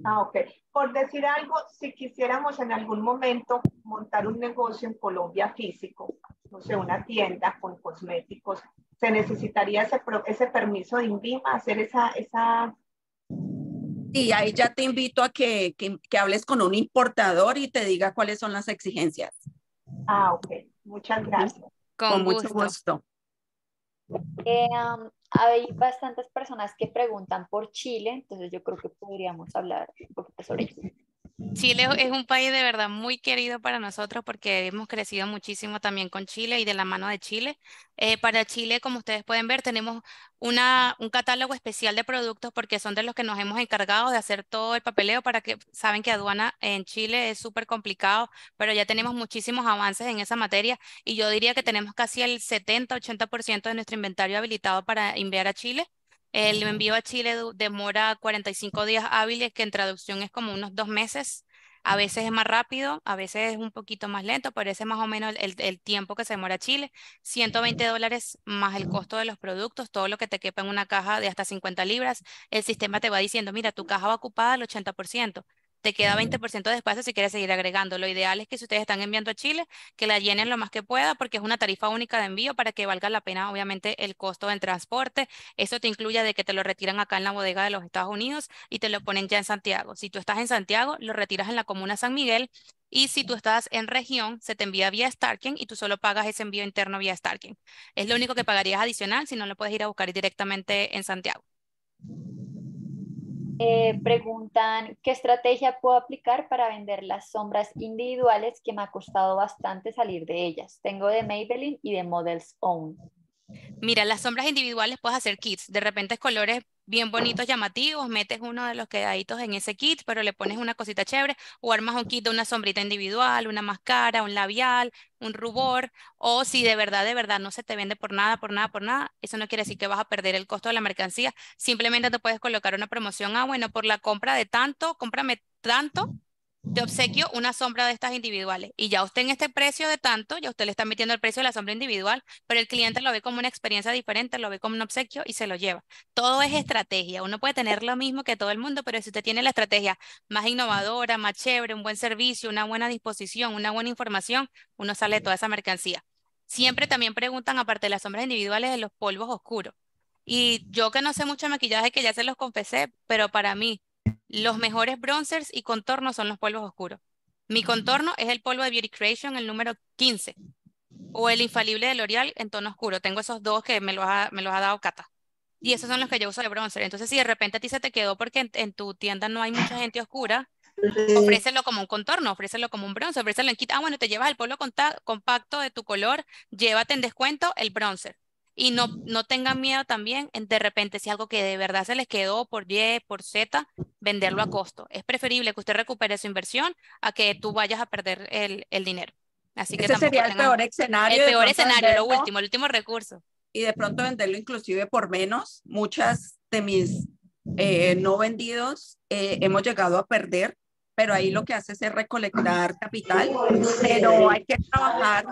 Ah, ok. Por decir algo, si quisiéramos en algún momento montar un negocio en Colombia físico, no sé, una tienda con cosméticos, ¿se necesitaría ese, ese permiso de INVIMA, hacer esa, esa... Sí, ahí ya te invito a que, que, hables con un importador y te diga cuáles son las exigencias. Ah, ok. Muchas gracias. Con, con mucho gusto. Eh, hay bastantes personas que preguntan por Chile, entonces yo creo que podríamos hablar un poquito sobre Chile. Chile es un país de verdad muy querido para nosotros porque hemos crecido muchísimo también con Chile y de la mano de Chile. Eh, para Chile, como ustedes pueden ver, tenemos una, un catálogo especial de productos porque son de los que nos hemos encargado de hacer todo el papeleo para que saben que aduana en Chile es súper complicado, pero ya tenemos muchísimos avances en esa materia y yo diría que tenemos casi el 70-80% de nuestro inventario habilitado para enviar a Chile. El envío a Chile demora 45 días hábiles, que en traducción es como unos dos meses. A veces es más rápido, a veces es un poquito más lento, pero ese es más o menos el, tiempo que se demora a Chile. 120 dólares más el costo de los productos, todo lo que te quepa en una caja de hasta 50 libras. El sistema te va diciendo, mira, tu caja va ocupada al 80% te queda 20% de espacio si quieres seguir agregando. Lo ideal es que si ustedes están enviando a Chile, que la llenen lo más que pueda porque es una tarifa única de envío para que valga la pena, obviamente, el costo del transporte. Eso te incluye de que te lo retiran acá en la bodega de los Estados Unidos y te lo ponen ya en Santiago. Si tú estás en Santiago, lo retiras en la comuna San Miguel y si tú estás en región, se te envía vía Starking y tú solo pagas ese envío interno vía Starking. Es lo único que pagarías adicional si no lo puedes ir a buscar directamente en Santiago. Eh, preguntan qué estrategia puedo aplicar para vender las sombras individuales que me ha costado bastante salir de ellas. Tengo de Maybelline y de Models Own. Mira, las sombras individuales puedes hacer kits, de repente colores bien bonitos, llamativos, metes uno de los quedaditos en ese kit, pero le pones una cosita chévere, o armas un kit de una sombrita individual, una máscara, un labial, un rubor, o si de verdad, de verdad no se te vende por nada, por nada, por nada, eso no quiere decir que vas a perder el costo de la mercancía, simplemente te puedes colocar una promoción, ah, bueno, por la compra de tanto, cómprame tanto de obsequio una sombra de estas individuales. Y ya usted en este precio de tanto, ya usted le está metiendo el precio de la sombra individual, pero el cliente lo ve como una experiencia diferente, lo ve como un obsequio y se lo lleva. Todo es estrategia. Uno puede tener lo mismo que todo el mundo, pero si usted tiene la estrategia más innovadora, más chévere, un buen servicio, una buena disposición, una buena información, uno sale de toda esa mercancía. Siempre también preguntan, aparte de las sombras individuales, de los polvos oscuros. Y yo que no sé mucho de maquillaje, que ya se los confesé, pero para mí los mejores bronzers y contornos son los polvos oscuros. Mi contorno es el polvo de Beauty Creation, el número 15. O el infalible de L'Oreal en tono oscuro. Tengo esos dos que me los ha, dado Cata. Y esos son los que yo uso de bronzer. Entonces, si de repente a ti se te quedó porque en, tu tienda no hay mucha gente oscura, ofrécelo como un contorno, ofrécelo como un bronzer, ofrécelo en kit. Ah, bueno, te llevas el polvo compacto de tu color, llévate en descuento el bronzer y no, no tengan miedo también, de repente, si algo que de verdad se les quedó por Y, por Z, venderlo a costo. Es preferible que usted recupere su inversión a que tú vayas a perder el, el dinero. Así que Ese sería el peor escenario. El peor escenario, lo último, el último recurso. Y de pronto venderlo inclusive por menos. Muchas de mis eh, no vendidos eh, hemos llegado a perder, pero ahí lo que hace es recolectar capital, pero hay que trabajar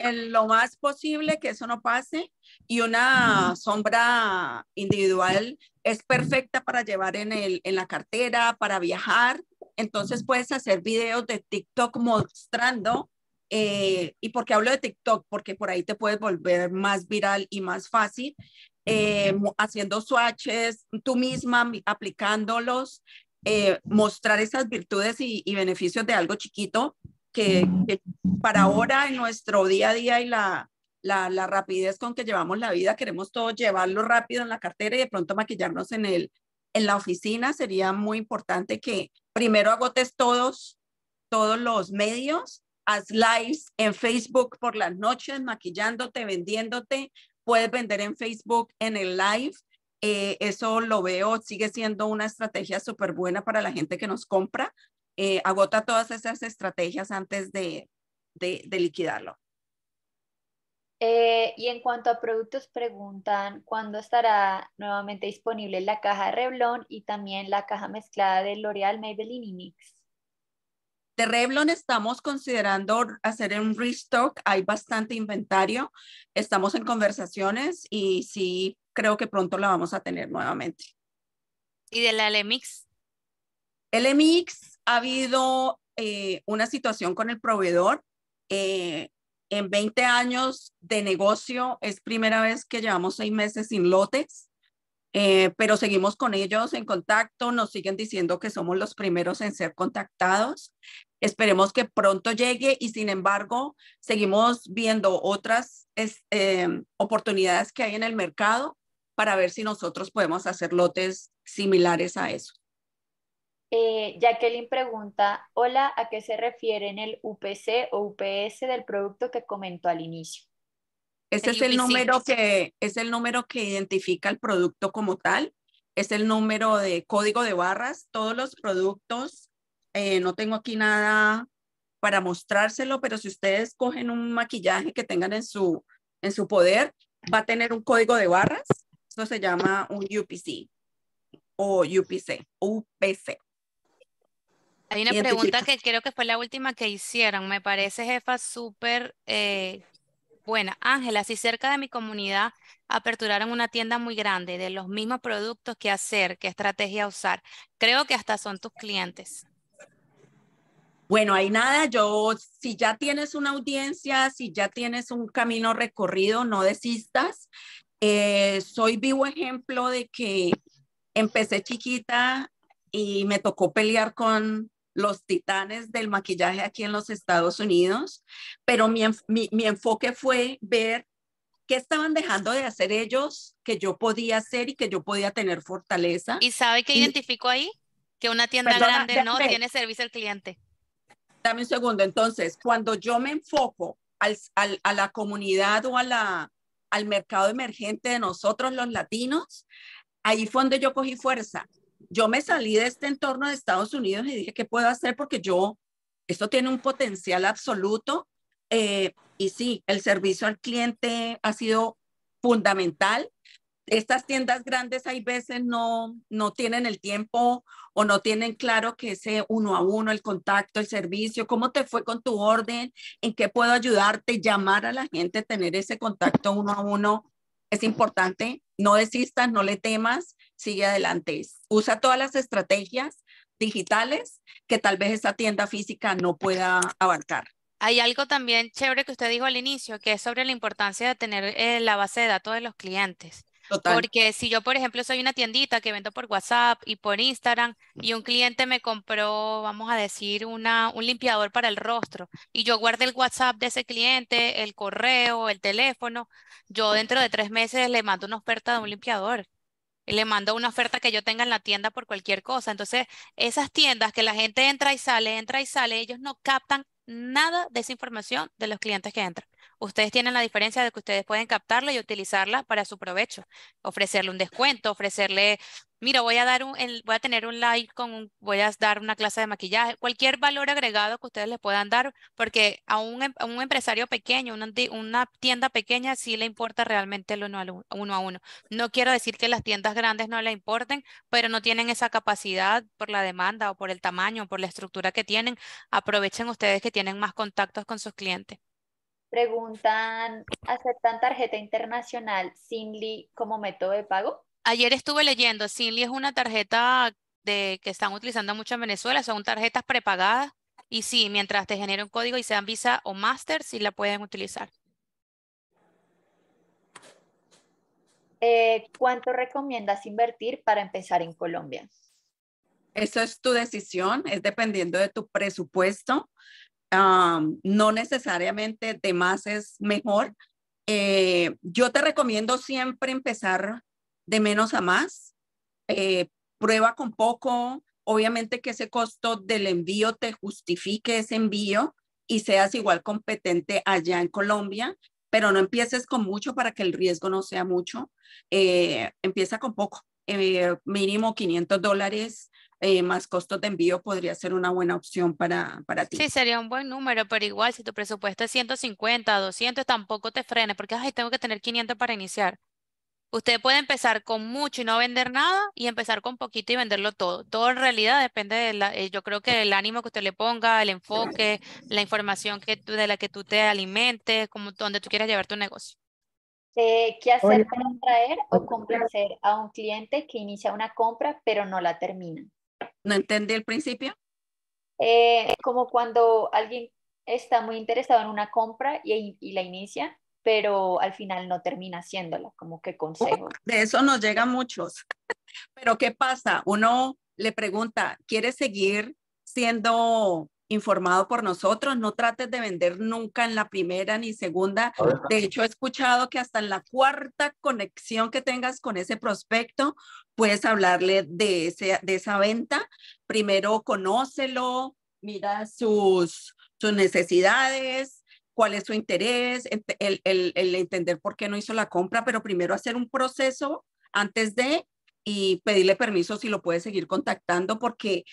lo más posible que eso no pase y una sombra individual es perfecta para llevar en, la cartera, para viajar. Entonces puedes hacer videos de TikTok mostrando. Eh, ¿Y porque hablo de TikTok? Porque por ahí te puedes volver más viral y más fácil. Eh, haciendo swatches tú misma, aplicándolos, eh, mostrar esas virtudes y, beneficios de algo chiquito que, para ahora en nuestro día a día y la, rapidez con que llevamos la vida, queremos todo llevarlo rápido en la cartera y de pronto maquillarnos en, el, en la oficina. Sería muy importante que primero agotes todos, todos los medios, haz lives en Facebook por las noches, maquillándote, vendiéndote. Puedes vender en Facebook en el live. Eh, eso lo veo, sigue siendo una estrategia súper buena para la gente que nos compra. Eh, agota todas esas estrategias antes de, de, liquidarlo. Eh, y en cuanto a productos, preguntan cuándo estará nuevamente disponible la caja de Revlon y también la caja mezclada de L'Oreal, Maybelline y NYX. De Revlon estamos considerando hacer un restock, hay bastante inventario, estamos en conversaciones y sí creo que pronto la vamos a tener nuevamente. ¿Y de la LMX? LMX ha habido eh, una situación con el proveedor. Eh, en 20 años de negocio es primera vez que llevamos seis meses sin lotes, eh, pero seguimos con ellos en contacto, nos siguen diciendo que somos los primeros en ser contactados. Esperemos que pronto llegue y sin embargo seguimos viendo otras oportunidades que hay en el mercado para ver si nosotros podemos hacer lotes similares a eso. Eh, Jacqueline pregunta, hola, ¿a qué se refieren el UPC o UPS del producto que comentó al inicio? Ese es el número que es el número que identifica el producto como tal, es el número de código de barras, todos los productos, eh, no tengo aquí nada para mostrárselo, pero si ustedes cogen un maquillaje que tengan en su, en su poder, va a tener un código de barras, eso se llama un UPC o UPC, UPC. Hay una pregunta que creo que fue la última que hicieron. Me parece, jefa, súper eh, buena. Ángela, si cerca de mi comunidad aperturaron una tienda muy grande de los mismos productos, ¿qué hacer? ¿Qué estrategia usar? Creo que hasta son tus clientes. Bueno, hay nada, yo, si ya tienes una audiencia, si ya tienes un camino recorrido, no desistas. Eh, soy vivo ejemplo de que empecé chiquita y me tocó pelear con los titanes del maquillaje aquí en los Estados Unidos, pero mi, enfoque fue ver qué estaban dejando de hacer ellos que yo podía hacer y que yo podía tener fortaleza. ¿Y sabe qué identifico ahí? Que una tienda grande no tiene servicio al cliente. Dame un segundo, entonces, cuando yo me enfoco a la comunidad o la, al mercado emergente de nosotros los latinos, ahí fue donde yo cogí fuerza yo me salí de este entorno de Estados Unidos y dije, ¿qué puedo hacer? Porque yo, esto tiene un potencial absoluto. Eh, y sí, el servicio al cliente ha sido fundamental. Estas tiendas grandes hay veces no, no tienen el tiempo o no tienen claro que ese uno a uno, el contacto, el servicio, cómo te fue con tu orden, en qué puedo ayudarte, llamar a la gente, tener ese contacto uno a uno es importante. No desistas, no le temas sigue adelante. Usa todas las estrategias digitales que tal vez esa tienda física no pueda abarcar. Hay algo también chévere que usted dijo al inicio, que es sobre la importancia de tener eh, la base de datos de los clientes. Porque si yo, por ejemplo, soy una tiendita que vendo por WhatsApp y por Instagram y un cliente me compró, vamos a decir, una, un limpiador para el rostro y yo guardé el WhatsApp de ese cliente, el correo, el teléfono, yo dentro de tres meses le mando una oferta de un limpiador le mando una oferta que yo tenga en la tienda por cualquier cosa. Entonces, esas tiendas que la gente entra y sale, entra y sale, ellos no captan nada de esa información de los clientes que entran. Ustedes tienen la diferencia de que ustedes pueden captarla y utilizarla para su provecho, ofrecerle un descuento, ofrecerle, mira, voy a dar un, voy a tener un like con, voy a dar una clase de maquillaje, cualquier valor agregado que ustedes le puedan dar, porque a un, em, empresario pequeño, una, tienda pequeña sí le importa realmente el uno, uno a uno. No quiero decir que las tiendas grandes no le importen, pero no tienen esa capacidad por la demanda o por el tamaño, por la estructura que tienen. Aprovechen ustedes que tienen más contactos con sus clientes. Preguntan, ¿aceptan tarjeta internacional Sinly como método de pago? Ayer estuve leyendo, Sinly es una tarjeta de, que están utilizando mucho en Venezuela, son tarjetas prepagadas y sí, mientras te genere un código y sean Visa o Master, sí la pueden utilizar. Eh, ¿Cuánto recomiendas invertir para empezar en Colombia? Eso es tu decisión, es dependiendo de tu presupuesto no necesariamente de más es mejor. Eh, yo te recomiendo siempre empezar de menos a más. Eh, prueba con poco. Obviamente que ese costo del envío te justifique ese envío y seas igual competente allá en Colombia, pero no empieces con mucho para que el riesgo no sea mucho. Eh, empieza con poco, mínimo 500 dólares eh, más costos de envío podría ser una buena opción para, para ti. Sí, sería un buen número, pero igual si tu presupuesto es 150, 200, tampoco te frene porque Ay, tengo que tener 500 para iniciar. Usted puede empezar con mucho y no vender nada y empezar con poquito y venderlo todo. Todo en realidad depende de la, eh, yo creo que el ánimo que usted le ponga, el enfoque, la información que de la que tú te alimentes, como donde tú quieras llevar tu negocio. Eh, ¿Qué hacer para atraer o complacer a un cliente que inicia una compra pero no la termina? No entendí el principio. Eh, como cuando alguien está muy interesado en una compra y, la inicia, pero al final no termina haciéndola, como que consejo. de eso nos llegan muchos. Pero ¿qué pasa? Uno le pregunta, ¿quiere seguir siendo informado por nosotros, no trates de vender nunca en la primera ni segunda. De hecho, he escuchado que hasta en la cuarta conexión que tengas con ese prospecto, puedes hablarle de, esa venta. Primero, conócelo, mira sus, sus necesidades, cuál es su interés, el, el, entender por qué no hizo la compra, pero primero hacer un proceso antes de y pedirle permiso si lo puedes seguir contactando porque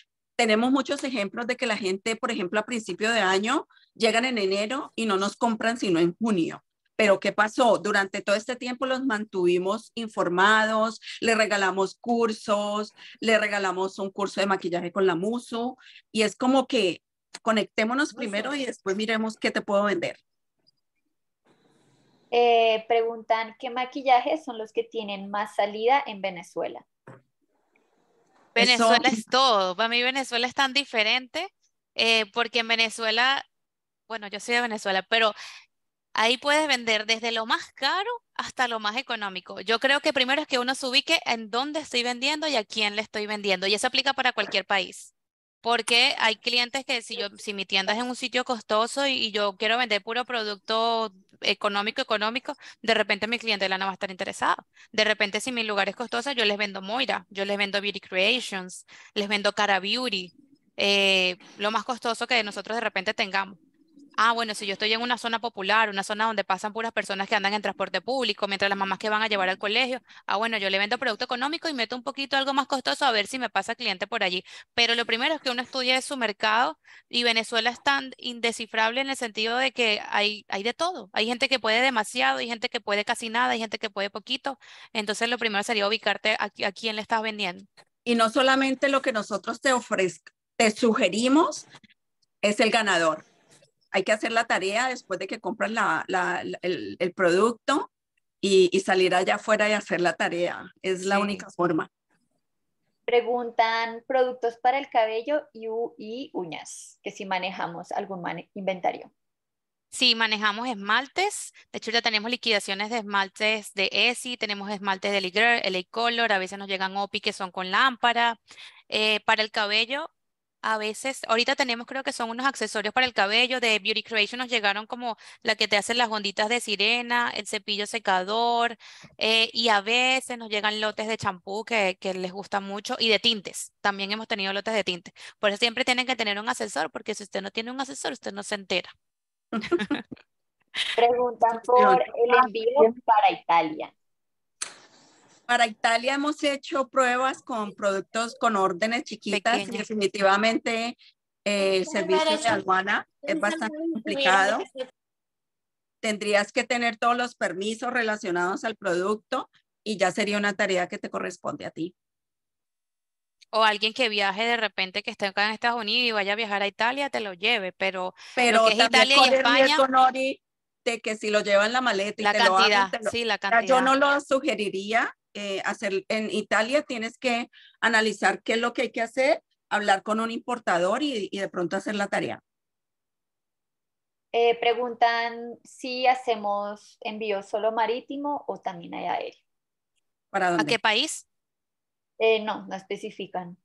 tenemos muchos ejemplos de que la gente, por ejemplo, a principio de año, llegan en enero y no nos compran sino en junio. Pero ¿qué pasó? Durante todo este tiempo los mantuvimos informados, le regalamos cursos, le regalamos un curso de maquillaje con la Musu y es como que conectémonos primero y después miremos qué te puedo vender. Eh, preguntan qué maquillajes son los que tienen más salida en Venezuela. Venezuela es todo. Para mí Venezuela es tan diferente eh, porque en Venezuela, bueno, yo soy de Venezuela, pero ahí puedes vender desde lo más caro hasta lo más económico. Yo creo que primero es que uno se ubique en dónde estoy vendiendo y a quién le estoy vendiendo. Y eso aplica para cualquier país. Porque hay clientes que si yo, si mi tienda es en un sitio costoso y, yo quiero vender puro producto económico, económico, de repente mi cliente no va a estar interesado. De repente, si mi lugar es costoso, yo les vendo Moira, yo les vendo Beauty Creations, les vendo Cara Beauty, eh, lo más costoso que nosotros de repente tengamos. Ah, bueno, si yo estoy en una zona popular, una zona donde pasan puras personas que andan en transporte público, mientras las mamás que van a llevar al colegio, ah, bueno, yo le vendo producto económico y meto un poquito algo más costoso a ver si me pasa cliente por allí. Pero lo primero es que uno estudie su mercado y Venezuela es tan indescifrable en el sentido de que hay, hay de todo. Hay gente que puede demasiado, hay gente que puede casi nada, hay gente que puede poquito. Entonces lo primero sería ubicarte a, a quién le estás vendiendo. Y no solamente lo que nosotros te ofrezco te sugerimos es el ganador hay que hacer la tarea después de que compran el, producto y, salir allá afuera y hacer la tarea. Es la única forma. Preguntan productos para el cabello y, uñas, que si manejamos algún inventario. Sí, manejamos esmaltes. De hecho, ya tenemos liquidaciones de esmaltes de ESI, tenemos esmaltes de Ligre, LA Color, a veces nos llegan OPI que son con lámpara. Eh, para el cabello, a veces, ahorita tenemos creo que son unos accesorios para el cabello, de Beauty Creation nos llegaron como la que te hacen las onditas de sirena, el cepillo secador, eh, y a veces nos llegan lotes de champú que, que, les gusta mucho, y de tintes, también hemos tenido lotes de tintes. Por eso siempre tienen que tener un asesor, porque si usted no tiene un asesor, usted no se entera. Preguntan por el envío para Italia. Para Italia hemos hecho pruebas con productos con órdenes chiquitas. Definitivamente eh, el servicio de aduana es bastante complicado. Tendrías que tener todos los permisos relacionados al producto y ya sería una tarea que te corresponde a ti. O alguien que viaje de repente que esté acá en Estados Unidos y vaya a viajar a Italia, te lo lleve, pero, pero es Italia y España. de que si lo llevan la maleta y la te lo hagan, sí, la cantidad. yo no lo sugeriría eh, hacer, en Italia tienes que analizar qué es lo que hay que hacer, hablar con un importador y, de pronto hacer la tarea. Eh, preguntan si hacemos envío solo marítimo o también hay aéreo. ¿Para dónde? ¿A qué país? Eh, no, no especifican.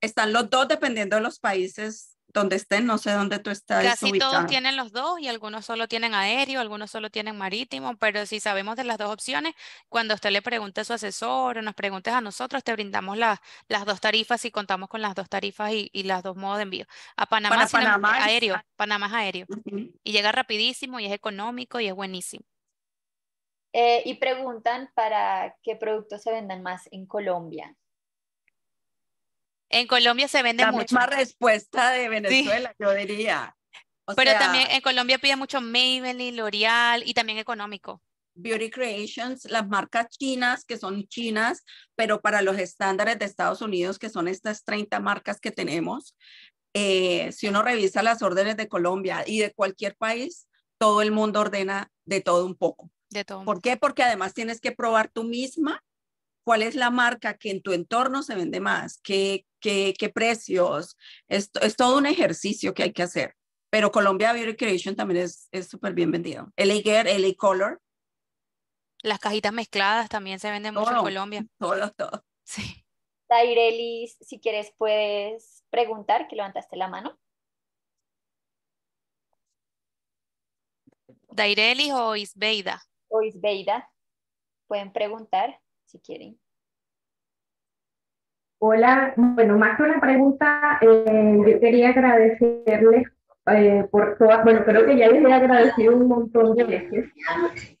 Están los dos dependiendo de los países donde estén, no sé dónde tú estás. Casi todos tienen los dos y algunos solo tienen aéreo, algunos solo tienen marítimo, pero si sabemos de las dos opciones, cuando usted le pregunte a su asesor o nos preguntes a nosotros, te brindamos las dos tarifas y contamos con las dos tarifas y, y las dos modos de envío. A Panamá, aéreo, Panamá aéreo. Y llega rapidísimo y es económico y es buenísimo. Eh, y preguntan para qué productos se vendan más en Colombia. En Colombia se vende mucho. La misma respuesta de Venezuela, yo diría. Pero también en Colombia pide mucho Maybelline, L'Oreal y también económico. Beauty Creations, las marcas chinas, que son chinas, pero para los estándares de Estados Unidos, que son estas 30 marcas que tenemos, eh, si uno revisa las órdenes de Colombia y de cualquier país, todo el mundo ordena de todo un poco. De todo. ¿Por qué? Porque además tienes que probar tú misma cuál es la marca que en tu entorno se vende más, qué, precios. Es, todo un ejercicio que hay que hacer. Pero Colombia Beauty Creation también es súper bien vendido. LA Girl, LA Color. Las cajitas mezcladas también se venden mucho en Colombia. Todo, todos. Sí. Dairelis, si quieres puedes preguntar, que levantaste la mano. Dairelis o Isbeida. O Isbeida. Pueden preguntar si quieren. Hola, bueno, más que una pregunta, eh, yo quería agradecerles eh, por todas, bueno, creo que ya les he agradecido un montón de veces,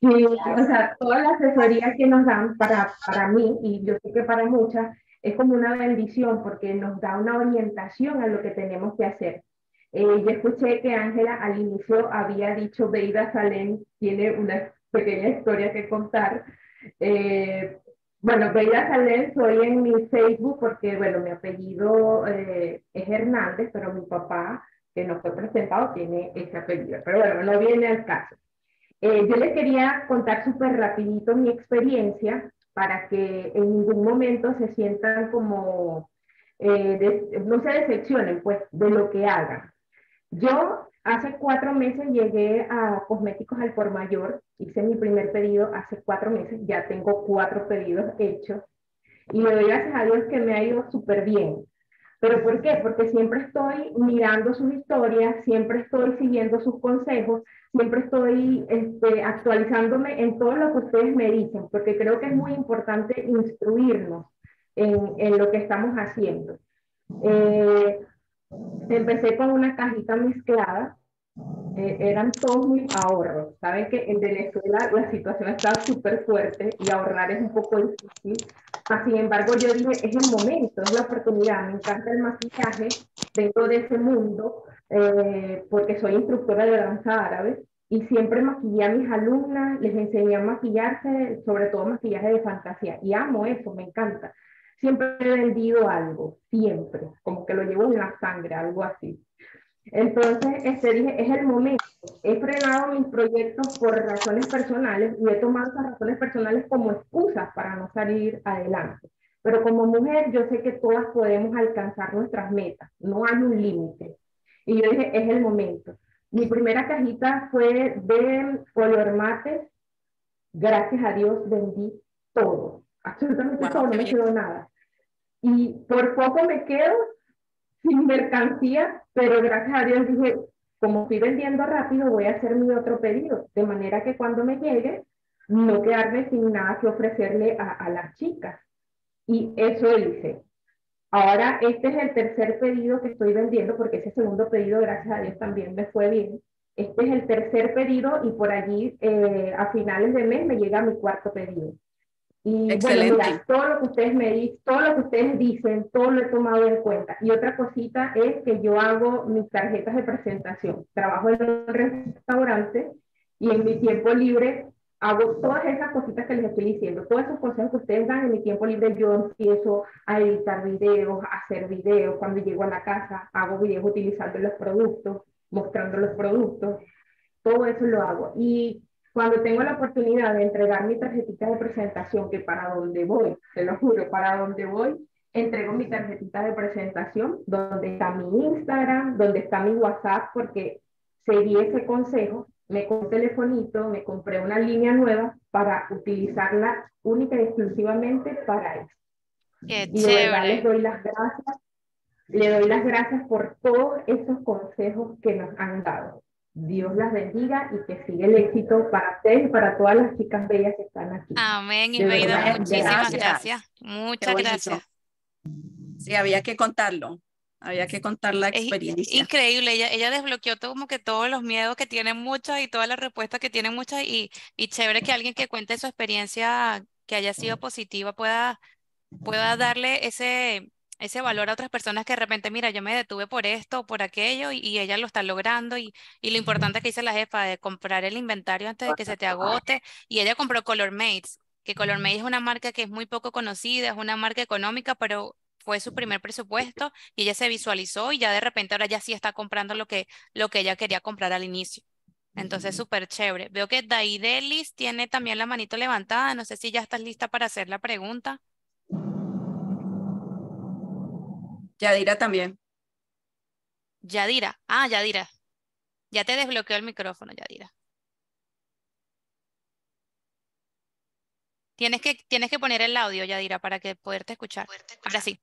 y, o sea, toda la asesoría que nos dan para, para mí, y yo sé que para muchas, es como una bendición porque nos da una orientación a lo que tenemos que hacer. Eh, yo escuché que Ángela al inicio había dicho, Beida Salén tiene una pequeña historia que contar, eh, bueno, a Salén soy en mi Facebook porque, bueno, mi apellido eh, es Hernández, pero mi papá, que no fue presentado, tiene ese apellido. Pero bueno, no viene al caso. Eh, yo les quería contar súper rapidito mi experiencia para que en ningún momento se sientan como, eh, no se decepcionen pues de lo que hagan. Yo Hace cuatro meses llegué a Cosméticos al Por Mayor, hice mi primer pedido hace cuatro meses, ya tengo cuatro pedidos hechos y me doy gracias a Dios que me ha ido súper bien. ¿Pero por qué? Porque siempre estoy mirando sus historias, siempre estoy siguiendo sus consejos, siempre estoy este, actualizándome en todo lo que ustedes me dicen, porque creo que es muy importante instruirnos en, en lo que estamos haciendo. Eh, Empecé con una cajita mezclada, eh, eran todos mis ahorros. Saben que en Venezuela la situación está súper fuerte y ahorrar es un poco difícil. Ah, sin embargo, yo dije, es el momento, es la oportunidad. Me encanta el maquillaje, dentro de ese mundo eh, porque soy instructora de danza árabe y siempre maquillé a mis alumnas, les enseñé a maquillarse, sobre todo maquillaje de fantasía. Y amo eso, me encanta siempre he vendido algo, siempre, como que lo llevo en la sangre, algo así. Entonces, este, dije, es el momento. He frenado mis proyectos por razones personales y he tomado esas razones personales como excusas para no salir adelante. Pero como mujer, yo sé que todas podemos alcanzar nuestras metas, no hay un límite. Y yo dije, es el momento. Mi primera cajita fue de color mate. Gracias a Dios vendí todo absolutamente todo, no me quedó nada. Y por poco me quedo sin mercancía, pero gracias a Dios dije, como estoy vendiendo rápido, voy a hacer mi otro pedido, de manera que cuando me llegue, no quedarme sin nada que ofrecerle a, las chicas. Y eso hice. Ahora, este es el tercer pedido que estoy vendiendo, porque ese segundo pedido, gracias a Dios, también me fue bien. Este es el tercer pedido y por allí eh, a finales de mes me llega mi cuarto pedido. Y Excelente. Bueno, todo lo que ustedes me dicen, todo lo que ustedes dicen, todo lo he tomado en cuenta. Y otra cosita es que yo hago mis tarjetas de presentación. Trabajo en un restaurante y en mi tiempo libre hago todas esas cositas que les estoy diciendo, Todas esas cosas que ustedes dan en mi tiempo libre, yo empiezo a editar videos, a hacer videos, cuando llego a la casa hago videos utilizando los productos, mostrando los productos, todo eso lo hago. Y cuando tengo la oportunidad de entregar mi tarjetita de presentación, que para donde voy, te lo juro, para donde voy, entrego mi tarjetita de presentación, donde está mi Instagram, donde está mi WhatsApp, porque seguí ese consejo, me compré un telefonito, me compré una línea nueva para utilizarla única y exclusivamente para eso. Qué y les doy las gracias, le doy las gracias por todos esos consejos que nos han dado. Dios las bendiga y que siga el éxito para ustedes y para todas las chicas bellas que están aquí. Amén, y ido. muchísimas gracias. Muchas gracias. Sí, había que contarlo. Había que contar la experiencia. increíble, ella, desbloqueó como que todos los miedos que tienen muchas y todas las respuestas que tiene muchas y, y chévere que alguien que cuente su experiencia que haya sido positiva pueda, pueda darle ese, ese valor a otras personas que de repente, mira, yo me detuve por esto, por aquello, y, ella lo está logrando, y, lo importante que dice la jefa de comprar el inventario antes de que se te agote, y ella compró Color que Color es una marca que es muy poco conocida, es una marca económica, pero fue su primer presupuesto, y ella se visualizó, y ya de repente ahora ya sí está comprando lo que, lo que ella quería comprar al inicio. Entonces, súper chévere. Veo que Daidelis tiene también la manito levantada. No sé si ya estás lista para hacer la pregunta. Yadira también. Yadira. Ah, Yadira. Ya te desbloqueó el micrófono, Yadira. Tienes que, tienes que poner el audio, Yadira, para que poderte escuchar. Ahora sí.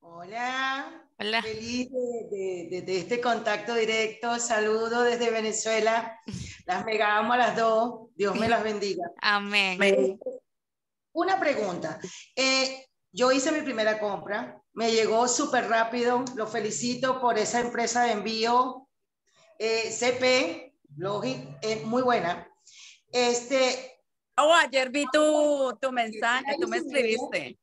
Hola. Hola. Feliz de, este contacto directo. Saludo desde Venezuela. Las pegamos a las dos. Dios me las bendiga. Amén. una pregunta. Eh, yo hice mi primera compra, me llegó súper rápido, lo felicito por esa empresa de envío, eh, CP, Logic, es eh, muy buena. Este, Oh, ayer vi tu, mensaje, tú me escribiste.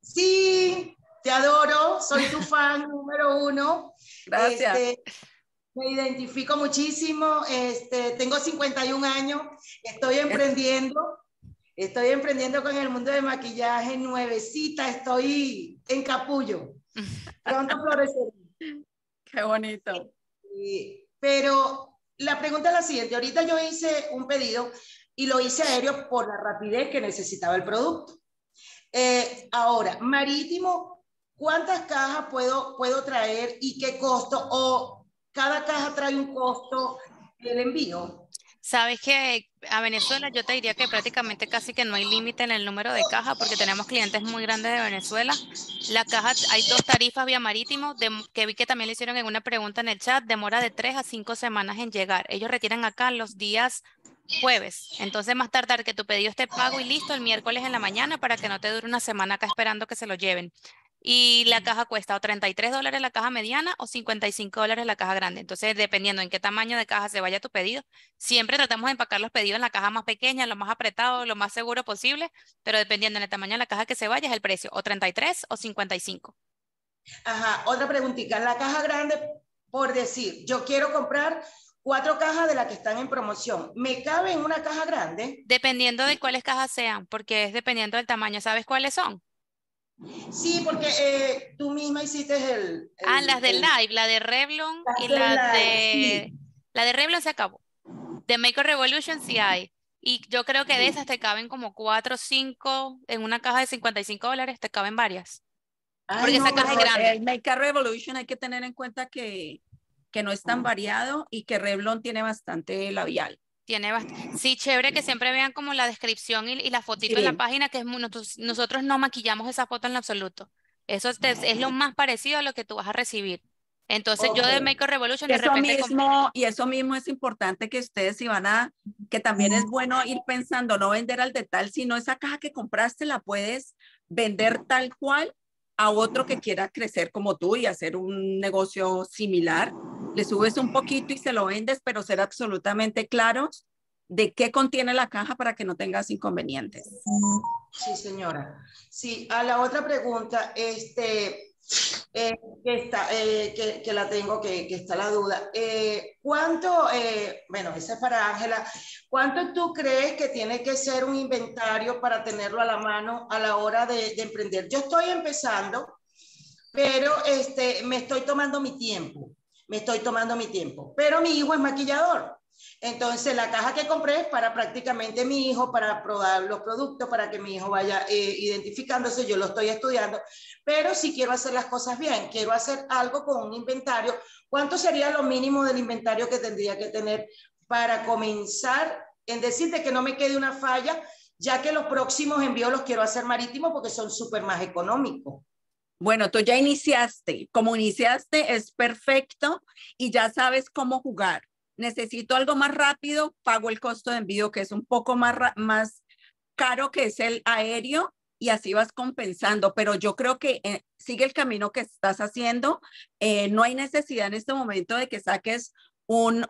Sí, te adoro, soy tu fan número uno. Gracias. Este, me identifico muchísimo, este, tengo 51 años, estoy emprendiendo Estoy emprendiendo con el mundo de maquillaje nuevecita, estoy en capullo. Pronto floreceré. Qué bonito. pero la pregunta es la siguiente. Ahorita yo hice un pedido y lo hice aéreo por la rapidez que necesitaba el producto. Eh, ahora, marítimo, ¿cuántas cajas puedo, puedo traer y qué costo? ¿O cada caja trae un costo del envío? Sabes que a Venezuela yo te diría que prácticamente casi que no hay límite en el número de cajas porque tenemos clientes muy grandes de Venezuela. La caja, hay dos tarifas vía marítimo que vi que también le hicieron en una pregunta en el chat, demora de tres a cinco semanas en llegar. Ellos retiran acá los días jueves. Entonces más tardar que tu pedido esté pago y listo el miércoles en la mañana para que no te dure una semana acá esperando que se lo lleven y la caja cuesta o 33 dólares la caja mediana o 55 dólares la caja grande. Entonces, dependiendo en qué tamaño de caja se vaya tu pedido, siempre tratamos de empacar los pedidos en la caja más pequeña, lo más apretado, lo más seguro posible, pero dependiendo en el tamaño de la caja que se vaya es el precio, o 33 o 55. Ajá, otra preguntita, la caja grande, por decir, yo quiero comprar cuatro cajas de las que están en promoción. ¿Me cabe en una caja grande? Dependiendo de cuáles cajas sean, porque es dependiendo del tamaño. ¿Sabes cuáles son? Sí, porque eh, tú misma hiciste el, Ah, las del live, la de Revlon y la de... La de Revlon se acabó. De Maker Revolution sí hay. Y yo creo que de esas te caben como cuatro o 5 en una caja de 55 dólares, te caben varias. porque esa caja es grande. El Maker Revolution hay que tener en cuenta que, que no es tan variado y que Revlon tiene bastante labial. Tiene bastante. Sí, chévere que siempre vean como la descripción y, la fotito en la página, que es nosotros, no maquillamos esa foto en absoluto. Eso es lo más parecido a lo que tú vas a recibir. Entonces yo de Make Revolution eso mismo, y eso mismo es importante que ustedes si van a que también es bueno ir pensando no vender al detalle sino esa caja que compraste la puedes vender tal cual a otro que quiera crecer como tú y hacer un negocio similar le subes un poquito y se lo vendes, pero ser absolutamente claros de qué contiene la caja para que no tengas inconvenientes. Sí, señora. Sí, a la otra pregunta, este, eh, eh, que, que, la tengo, que, está la duda. Eh, ¿Cuánto, bueno, esa es para Ángela, cuánto tú crees que tiene que ser un inventario para tenerlo a la mano a la hora de, de emprender? Yo estoy empezando, pero este, me estoy tomando mi tiempo me estoy tomando mi tiempo. Pero mi hijo es maquillador. Entonces, la caja que compré es para prácticamente mi hijo, para probar los productos, para que mi hijo vaya eh, identificándose. Yo lo estoy estudiando, pero si quiero hacer las cosas bien, quiero hacer algo con un inventario. ¿Cuánto sería lo mínimo del inventario que tendría que tener para comenzar en decirte que no me quede una falla, ya que los próximos envíos los quiero hacer marítimos porque son súper más económicos? Bueno, tú ya iniciaste, como iniciaste es perfecto y ya sabes cómo jugar. Necesito algo más rápido, pago el costo de envío que es un poco más, más caro que es el aéreo y así vas compensando, pero yo creo que eh, sigue el camino que estás haciendo. Eh, no hay necesidad en este momento de que saques un,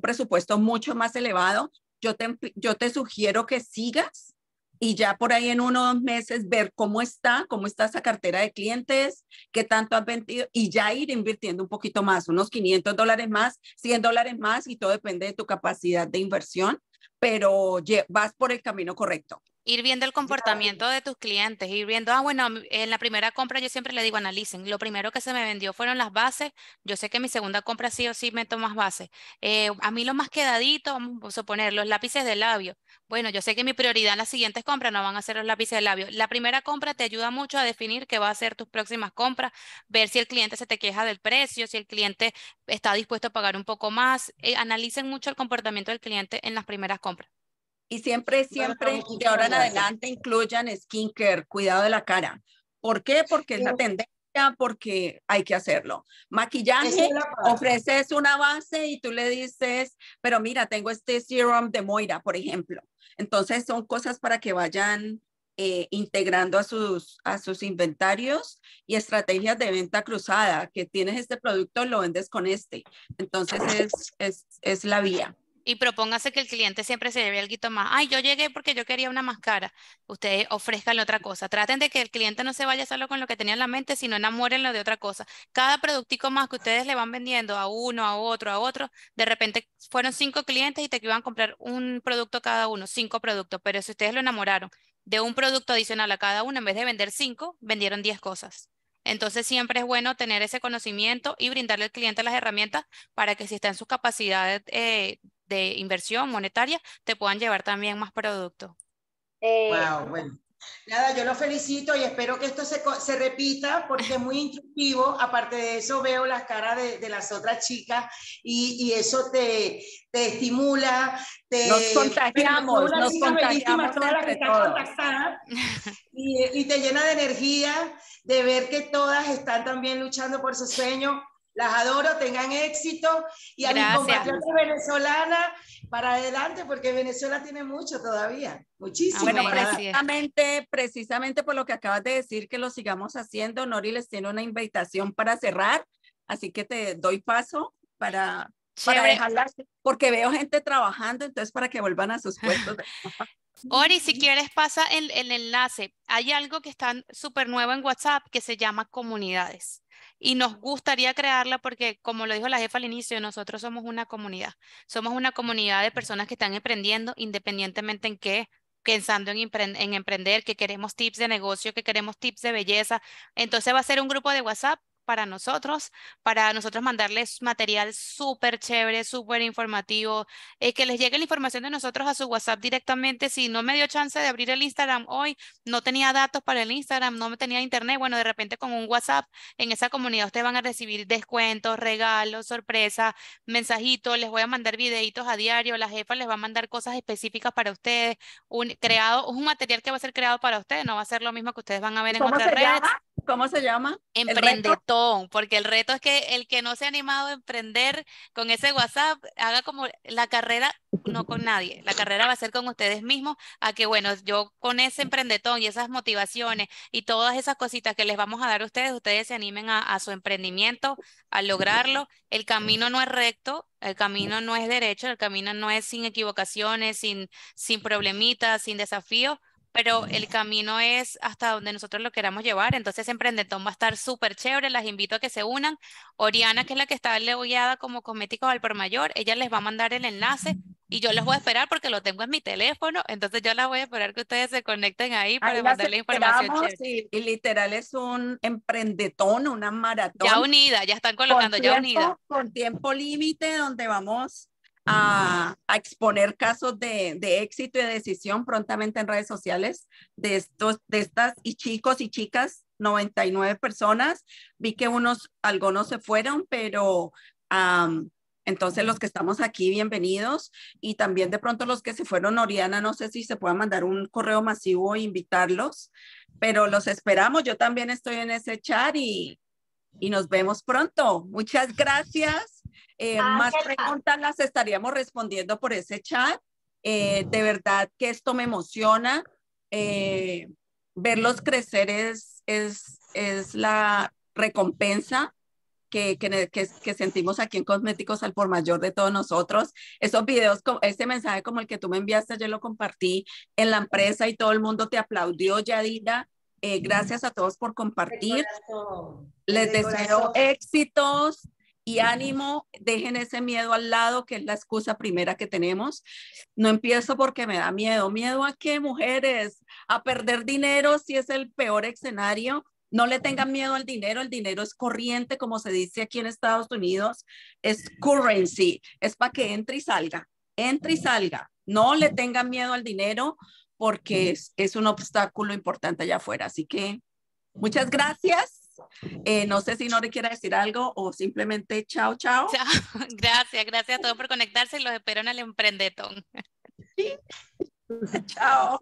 presupuesto mucho más elevado. Yo yo te sugiero que sigas y ya por ahí en uno o dos meses ver cómo está, cómo está esa cartera de clientes, qué tanto has vendido y ya ir invirtiendo un poquito más, unos 500 dólares más, 100 dólares más y todo depende de tu capacidad de inversión, pero vas por el camino correcto. Ir viendo el comportamiento de tus clientes, ir viendo, ah, bueno, en la primera compra yo siempre le digo, analicen, lo primero que se me vendió fueron las bases, yo sé que mi segunda compra sí o sí meto más bases. Eh, a mí lo más quedadito, vamos a suponer, los lápices de labio. Bueno, yo sé que mi prioridad en las siguientes compras no van a ser los lápices de labio. La primera compra te ayuda mucho a definir qué va a ser tus próximas compras, ver si el cliente se te queja del precio, si el cliente está dispuesto a pagar un poco más. Eh, analicen mucho el comportamiento del cliente en las primeras compras. Y siempre, siempre, de ahora en adelante, incluyan skincare, cuidado de la cara. ¿Por qué? Porque es la tendencia porque hay que hacerlo. Maquillaje ofreces una base y tú le dices, pero mira, tengo este serum de Moira, por ejemplo. Entonces son cosas para que vayan eh, integrando a sus, a sus inventarios y estrategias de venta cruzada, que tienes este producto, lo vendes con este. Entonces es, es la vía. Y propóngase que el cliente siempre se lleve algo más. Ay, yo llegué porque yo quería una máscara. Ustedes ofrezcan otra cosa. Traten de que el cliente no se vaya solo con lo que tenía en la mente, sino enamórenlo de otra cosa. Cada productico más que ustedes le van vendiendo a uno, a otro, a otro, de repente fueron cinco clientes y te iban a comprar un producto cada uno, cinco productos. Pero si ustedes lo enamoraron de un producto adicional a cada uno, en vez de vender cinco, vendieron diez cosas. Entonces siempre es bueno tener ese conocimiento y brindarle al cliente las herramientas para que si está en sus capacidades eh, de inversión monetaria te puedan llevar también más producto. Eh, Nada, yo lo felicito y espero que esto se, repita porque es muy instructivo. Aparte de eso, veo las caras de, las otras chicas y, eso te, estimula. Te, nos contagiamos, y, y te llena de energía de ver que todas están también luchando por su sueño las adoro, tengan éxito. Y a la compatriota venezolana para adelante, porque Venezuela tiene mucho todavía, muchísimo. Ah, bueno, precisamente, precisamente por lo que acabas de decir, que lo sigamos haciendo, Nori les tiene una invitación para cerrar, así que te doy paso para, para porque veo gente trabajando, entonces para que vuelvan a sus puestos. Ori, si quieres pasa el, el enlace. Hay algo que está súper nuevo en WhatsApp que se llama comunidades y nos gustaría crearla porque, como lo dijo la jefa al inicio, nosotros somos una comunidad. Somos una comunidad de personas que están emprendiendo independientemente en qué, pensando en, emprender, que queremos tips de negocio, que queremos tips de belleza. Entonces va a ser un grupo de WhatsApp para nosotros, para nosotros mandarles material súper chévere, súper informativo, eh, que les llegue la información de nosotros a su WhatsApp directamente. Si no me dio chance de abrir el Instagram hoy, no tenía datos para el Instagram, no me tenía internet, bueno, de repente con un WhatsApp en esa comunidad ustedes van a recibir descuentos, regalos, sorpresas, mensajitos, les voy a mandar videitos a diario, la jefa les va a mandar cosas específicas para ustedes, un, creado, un material que va a ser creado para ustedes, no va a ser lo mismo que ustedes van a ver en otras redes. ¿Cómo se llama? Emprendetón, porque el reto es que el que no se ha animado a emprender con ese WhatsApp haga como la carrera, no con nadie, la carrera va a ser con ustedes mismos, a que bueno, yo con ese emprendetón y esas motivaciones y todas esas cositas que les vamos a dar a ustedes, ustedes se animen a, su emprendimiento, a lograrlo. El camino no es recto, el camino no es derecho, el camino no es sin equivocaciones, sin, sin problemitas, sin desafíos pero el camino es hasta donde nosotros lo queramos llevar. Entonces, Emprendetón va a estar súper chévere. Las invito a que se unan. Oriana, que es la que está leoyada como cosméticos al por mayor, ella les va a mandar el enlace y yo los voy a esperar porque lo tengo en mi teléfono. Entonces, yo las voy a esperar que ustedes se conecten ahí para mandarle información. Y, literal es un emprendetón, una maratón. Ya unida, ya están colocando, ya unida. Con tiempo límite, donde vamos a, exponer casos de, éxito y de decisión prontamente en redes sociales de, estos, de estas y chicos y chicas, 99 personas. Vi que unos, algunos se fueron, pero entonces los que estamos aquí, bienvenidos. Y también de pronto los que se fueron, Oriana, no sé si se pueda mandar un correo masivo e invitarlos, pero los esperamos. Yo también estoy en ese chat y, y nos vemos pronto. Muchas gracias. Eh, ah, más preguntas las estaríamos respondiendo por ese chat. Eh, de verdad que esto me emociona. Eh, verlos crecer es, es, es la recompensa que, que, que, sentimos aquí en Cosméticos al por mayor de todos nosotros. Esos videos, este mensaje como el que tú me enviaste, yo lo compartí en la empresa y todo el mundo te aplaudió, Yadida, gracias a todos por compartir. Les deseo éxitos, y ánimo, dejen ese miedo al lado, que es la excusa primera que tenemos. No empiezo porque me da miedo. ¿Miedo a qué, mujeres? A perder dinero si es el peor escenario. No le tengan miedo al dinero, el dinero es corriente, como se dice aquí en Estados Unidos, es currency, es para que entre y salga, entre y salga. No le tengan miedo al dinero porque es, un obstáculo importante allá afuera. Así que muchas gracias. Eh, no sé si Nori quiere decir algo o simplemente chao, chao. Chao, gracias, gracias a todos por conectarse y los espero en el Emprendetón. chao.